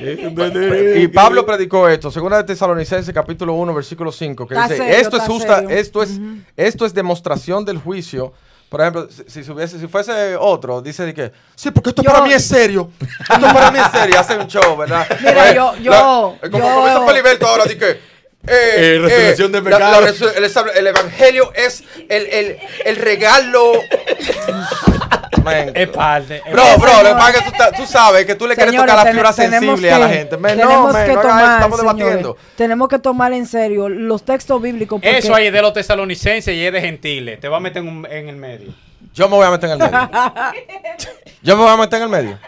eh, y Pablo predicó esto, segunda de Tesalonicenses capítulo 1 versículo 5, que dice, esto es justa, esto es esto es demostración del juicio. Por ejemplo, si, hubiese, si fuese otro, dice de que, sí, porque esto para mí es serio. Esto para mí es serio, hace un show, ¿verdad? Mira, pues, yo, yo, como, ahora, eh, eh, eh, la, el, evangelio es el, el, el regalo. es parte. Bro, bro, lo que tú, sabes que tú le quieres tocar la fibra sensible a la gente. no, no estamos debatiendo. Tenemos que tomar en serio los textos bíblicos. Eso ahí es de los tesalonicenses y es de gentiles. Te va a meter en, en el medio. Yo me voy a meter en el medio. Yo me voy a meter en el medio.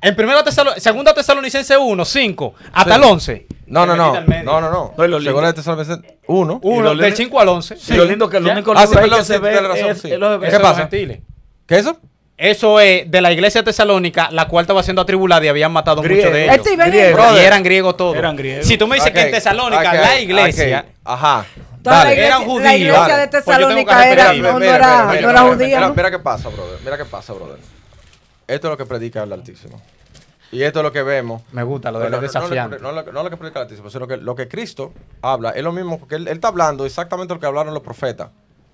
En primera tesalo segunda tesalonicense 1, 5, hasta el 11. No, no, no. No, no, no. Llegó la de Uno. Uno, del 5 al 11. Sí. lo lindo que el único ah, lugar que se ve es, sí. es ¿Qué pasa? ¿Qué es eso? Eso es de la iglesia tesalónica, la cual estaba siendo atribulada y habían matado muchos de ellos. Griego. Y eran griegos todos. Eran griegos. Si tú me dices que en Tesalónica la iglesia. Ajá. Dale. La iglesia, judíos. La iglesia de Tesalónica era, no, era, no era judía. mira qué pasa, brother. Mira qué pasa, brother. Esto es lo que predica el Altísimo. Y esto es lo que vemos. Me gusta lo de los No, lo que explica sino que lo que Cristo habla es lo mismo, porque él, está hablando exactamente lo que hablaron los profetas.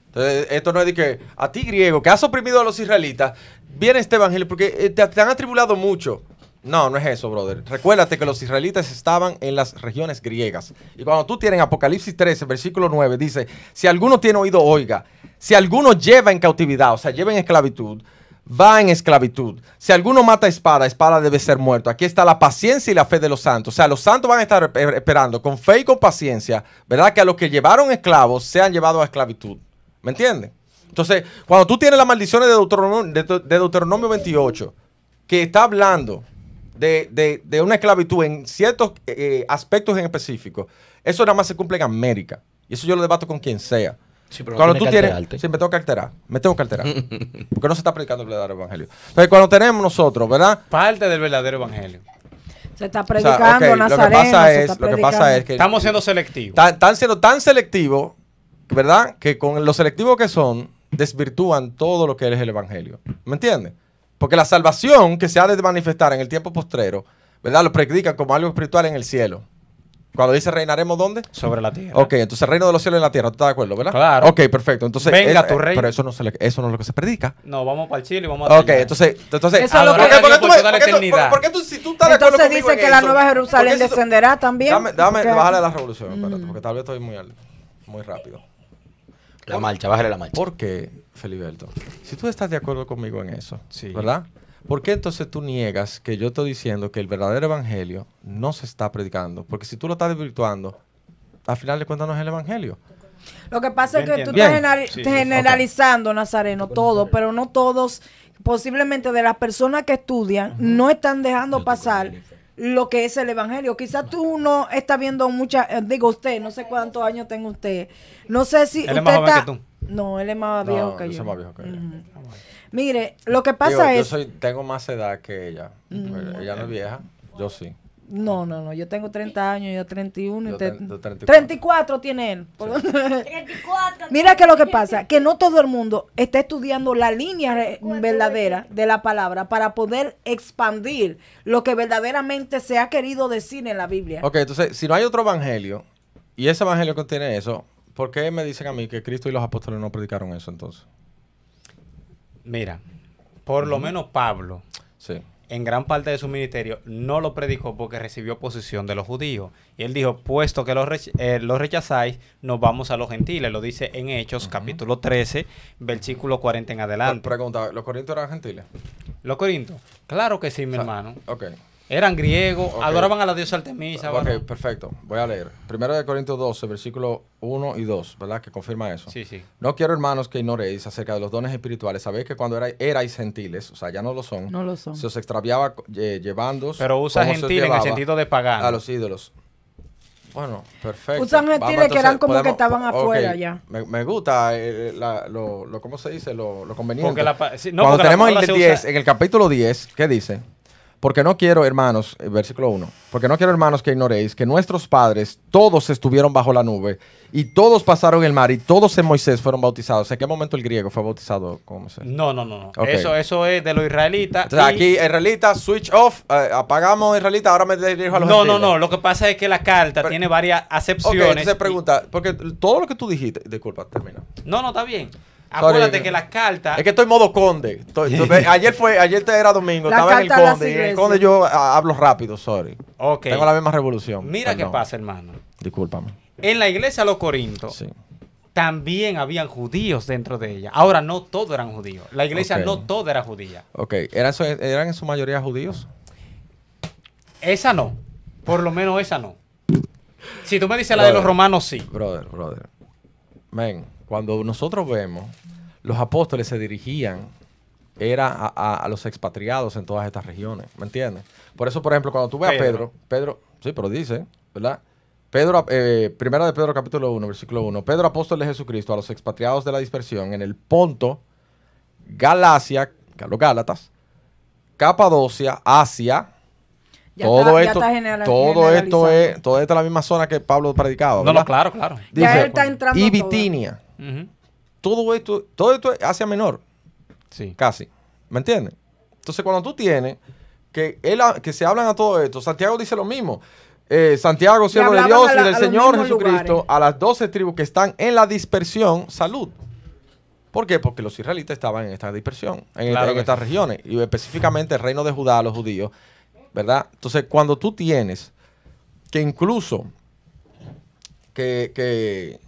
Entonces, esto no es de que a ti griego, que has oprimido a los israelitas, viene este evangelio, porque eh, te, te han atribulado mucho. No, no es eso, brother. Recuérdate que los israelitas estaban en las regiones griegas. Y cuando tú tienes Apocalipsis 13, versículo 9, dice, si alguno tiene oído, oiga. Si alguno lleva en cautividad, o sea, lleva en esclavitud, va en esclavitud. Si alguno mata espada, espada debe ser muerto. Aquí está la paciencia y la fe de los santos. O sea, los santos van a estar esperando con fe y con paciencia, ¿verdad? Que a los que llevaron esclavos sean llevados a esclavitud. ¿Me entiendes? Entonces, cuando tú tienes las maldiciones de Deuteronomio, de, 28, que está hablando de, una esclavitud en ciertos eh, eh, aspectos en específico, eso nada más se cumple en América. Y eso yo lo debato con quien sea cuando tú tienes, siempre tengo que alterar, me tengo que alterar, porque no se está predicando el verdadero evangelio. Entonces, cuando tenemos nosotros, ¿verdad? Parte del verdadero evangelio. Se está predicando Nazareno, Lo que pasa es, que estamos siendo selectivos. Están siendo tan selectivos, ¿verdad? Que con lo selectivos que son desvirtúan todo lo que es el evangelio. ¿Me entiendes? Porque la salvación que se ha de manifestar en el tiempo postrero, ¿verdad? Lo predican como algo espiritual en el cielo. Cuando dice reinaremos, ¿dónde? Sobre la tierra. Ok, entonces reino de los cielos en la tierra, ¿tú estás de acuerdo, verdad? Claro. Ok, perfecto. Entonces, Venga tu rey. Pero eso no, se eso no es lo que se predica. No, vamos para el Chile y vamos a. Ok, entonces. entonces eso es lo ah, que. ¿Por qué tú, por, tú, si tú estás de acuerdo Entonces dice que la nueva Jerusalén descenderá también. Dame, dame bájale la revolución, mm. porque tal vez estoy muy, muy rápido. La marcha, bájale la marcha. Porque, Feliberto, si tú estás de acuerdo conmigo en eso, sí. ¿verdad? ¿Por qué entonces tú niegas que yo estoy diciendo que el verdadero evangelio no se está predicando? Porque si tú lo estás desvirtuando, al final de cuentas no es el evangelio. Lo que pasa es que tú estás generalizando, Nazareno, todo, pero no todos, posiblemente de las personas que estudian, no están dejando pasar lo que es el evangelio. Quizás tú no estás viendo muchas, eh, digo usted, no sé cuántos años tenga usted. No sé si él es más viejo que tú. No, él es más viejo que yo. Mire, lo que pasa es... Yo soy, tengo más edad que ella. Mm. Pues, ella no es vieja, yo sí. No, no, no, yo tengo 30 años, yo 31 y 34. tiene él. Mira que lo que pasa, que no todo el mundo está estudiando la línea verdadera de la palabra para poder expandir lo que verdaderamente se ha querido decir en la Biblia. Ok, entonces, si no hay otro evangelio y ese evangelio contiene eso, ¿por qué me dicen a mí que Cristo y los apóstoles no predicaron eso entonces? Mira, por lo menos Pablo, en gran parte de su ministerio, no lo predicó porque recibió oposición de los judíos. Y él dijo, puesto que eh, los, rechazáis, nos vamos a los gentiles. Lo dice en Hechos, capítulo 13, versículo 40 en adelante. Pregunta, ¿los corintos eran gentiles? ¿Los corintos? Claro que sí, mi hermano. Ok. Eran griegos, adoraban a la diosa Artemisa. Ok, perfecto. Voy a leer. Primero de Corintios 12, versículos 1 y 2, ¿verdad? Que confirma eso. Sí, sí. No quiero, hermanos, que ignoréis acerca de los dones espirituales. Sabéis que cuando erais, erais gentiles, o sea, ya no lo son. No lo son. Se os extraviaba eh, llevando. Pero usa gentiles en el sentido de pagar. A los ídolos. Bueno, perfecto. Usan gentiles que eran como que estaban afuera ya. Me, gusta eh, eh, lo, ¿cómo se dice? Lo, conveniente. Cuando tenemos el 10, en el capítulo 10, ¿qué dice? Porque no quiero, hermanos, eh, versículo 1, porque no quiero, hermanos, que ignoréis que nuestros padres todos estuvieron bajo la nube y todos pasaron el mar y todos en Moisés fueron bautizados. ¿En qué momento el griego fue bautizado No, no, no. Eso, eso es de los israelitas. aquí, israelita, switch off, eh, apagamos israelita. ahora me dirijo a los No, no, no. Lo que pasa es que la carta tiene varias acepciones. Ok, entonces pregunta, porque todo lo que tú dijiste, disculpa, termina. No, no, está bien. Acuérdate que eh, las cartas. Es que estoy modo conde. ayer fue, ayer era domingo, estaba en el conde. En el conde yo ah, hablo rápido, sorry. Okay. Tengo la misma revolución. Mira qué pasa, hermano. Discúlpame. En la iglesia de los Corintos también habían judíos dentro de ella. Ahora no todos eran judíos. La iglesia no toda era judía. Ok. ¿Eran, en su mayoría judíos? Esa no. Por lo menos esa no. Si tú me dices la de los romanos, sí. Brother, brother. Men cuando nosotros vemos, los apóstoles se dirigían era a, los expatriados en todas estas regiones, ¿me entiendes? Por eso, por ejemplo, cuando tú ves a Pedro, Pedro, sí, pero dice, ¿verdad? Pedro, eh, primera de Pedro capítulo 1, versículo 1, Pedro apóstol de Jesucristo a los expatriados de la dispersión en el Ponto, Galacia, Carlos Gálatas, Capadocia, Asia, todo esto, todo esto es, toda esta la misma zona que Pablo predicaba. ¿verdad? No, no, claro, claro. Dice, y Bitinia. Todo esto, todo esto es Menor. Sí. Casi. ¿Me entiendes? Entonces, cuando tú tienes que, que se hablan a todo esto, Santiago dice lo mismo. Eh, Santiago, siervo de Dios y del Señor Jesucristo, a las doce tribus que están en la dispersión, salud. ¿Por qué? Porque los israelitas estaban en esta dispersión, en, en estas regiones, y específicamente el reino de Judá, los judíos, ¿verdad? Entonces, cuando tú tienes que incluso que, que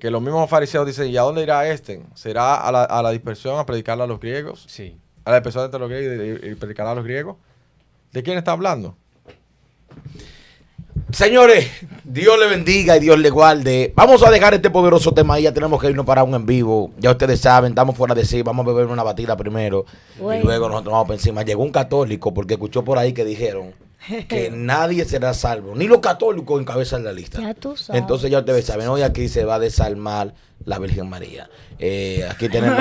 que, los mismos fariseos dicen, ¿y a dónde irá este? ¿Será a la, a la dispersión, a predicarle a los griegos? Sí. A la dispersión entre los griegos y, y a los griegos. ¿De quién está hablando? Señores, Dios le bendiga y Dios le guarde. Vamos a dejar este poderoso tema ahí. Ya tenemos que irnos para un en vivo. Ya ustedes saben, estamos fuera de sí. Vamos a beber una batida primero. Y luego nosotros vamos por encima. Llegó un católico porque escuchó por ahí que dijeron que nadie será salvo, ni los católicos encabezan la lista. Ya tú sabes. Entonces ya ustedes saben, hoy aquí se va a desarmar la Virgen María. aquí tenemos...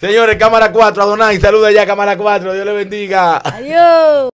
Señores, cámara 4, Adonai, saluda ya cámara 4, Dios le bendiga. Adiós.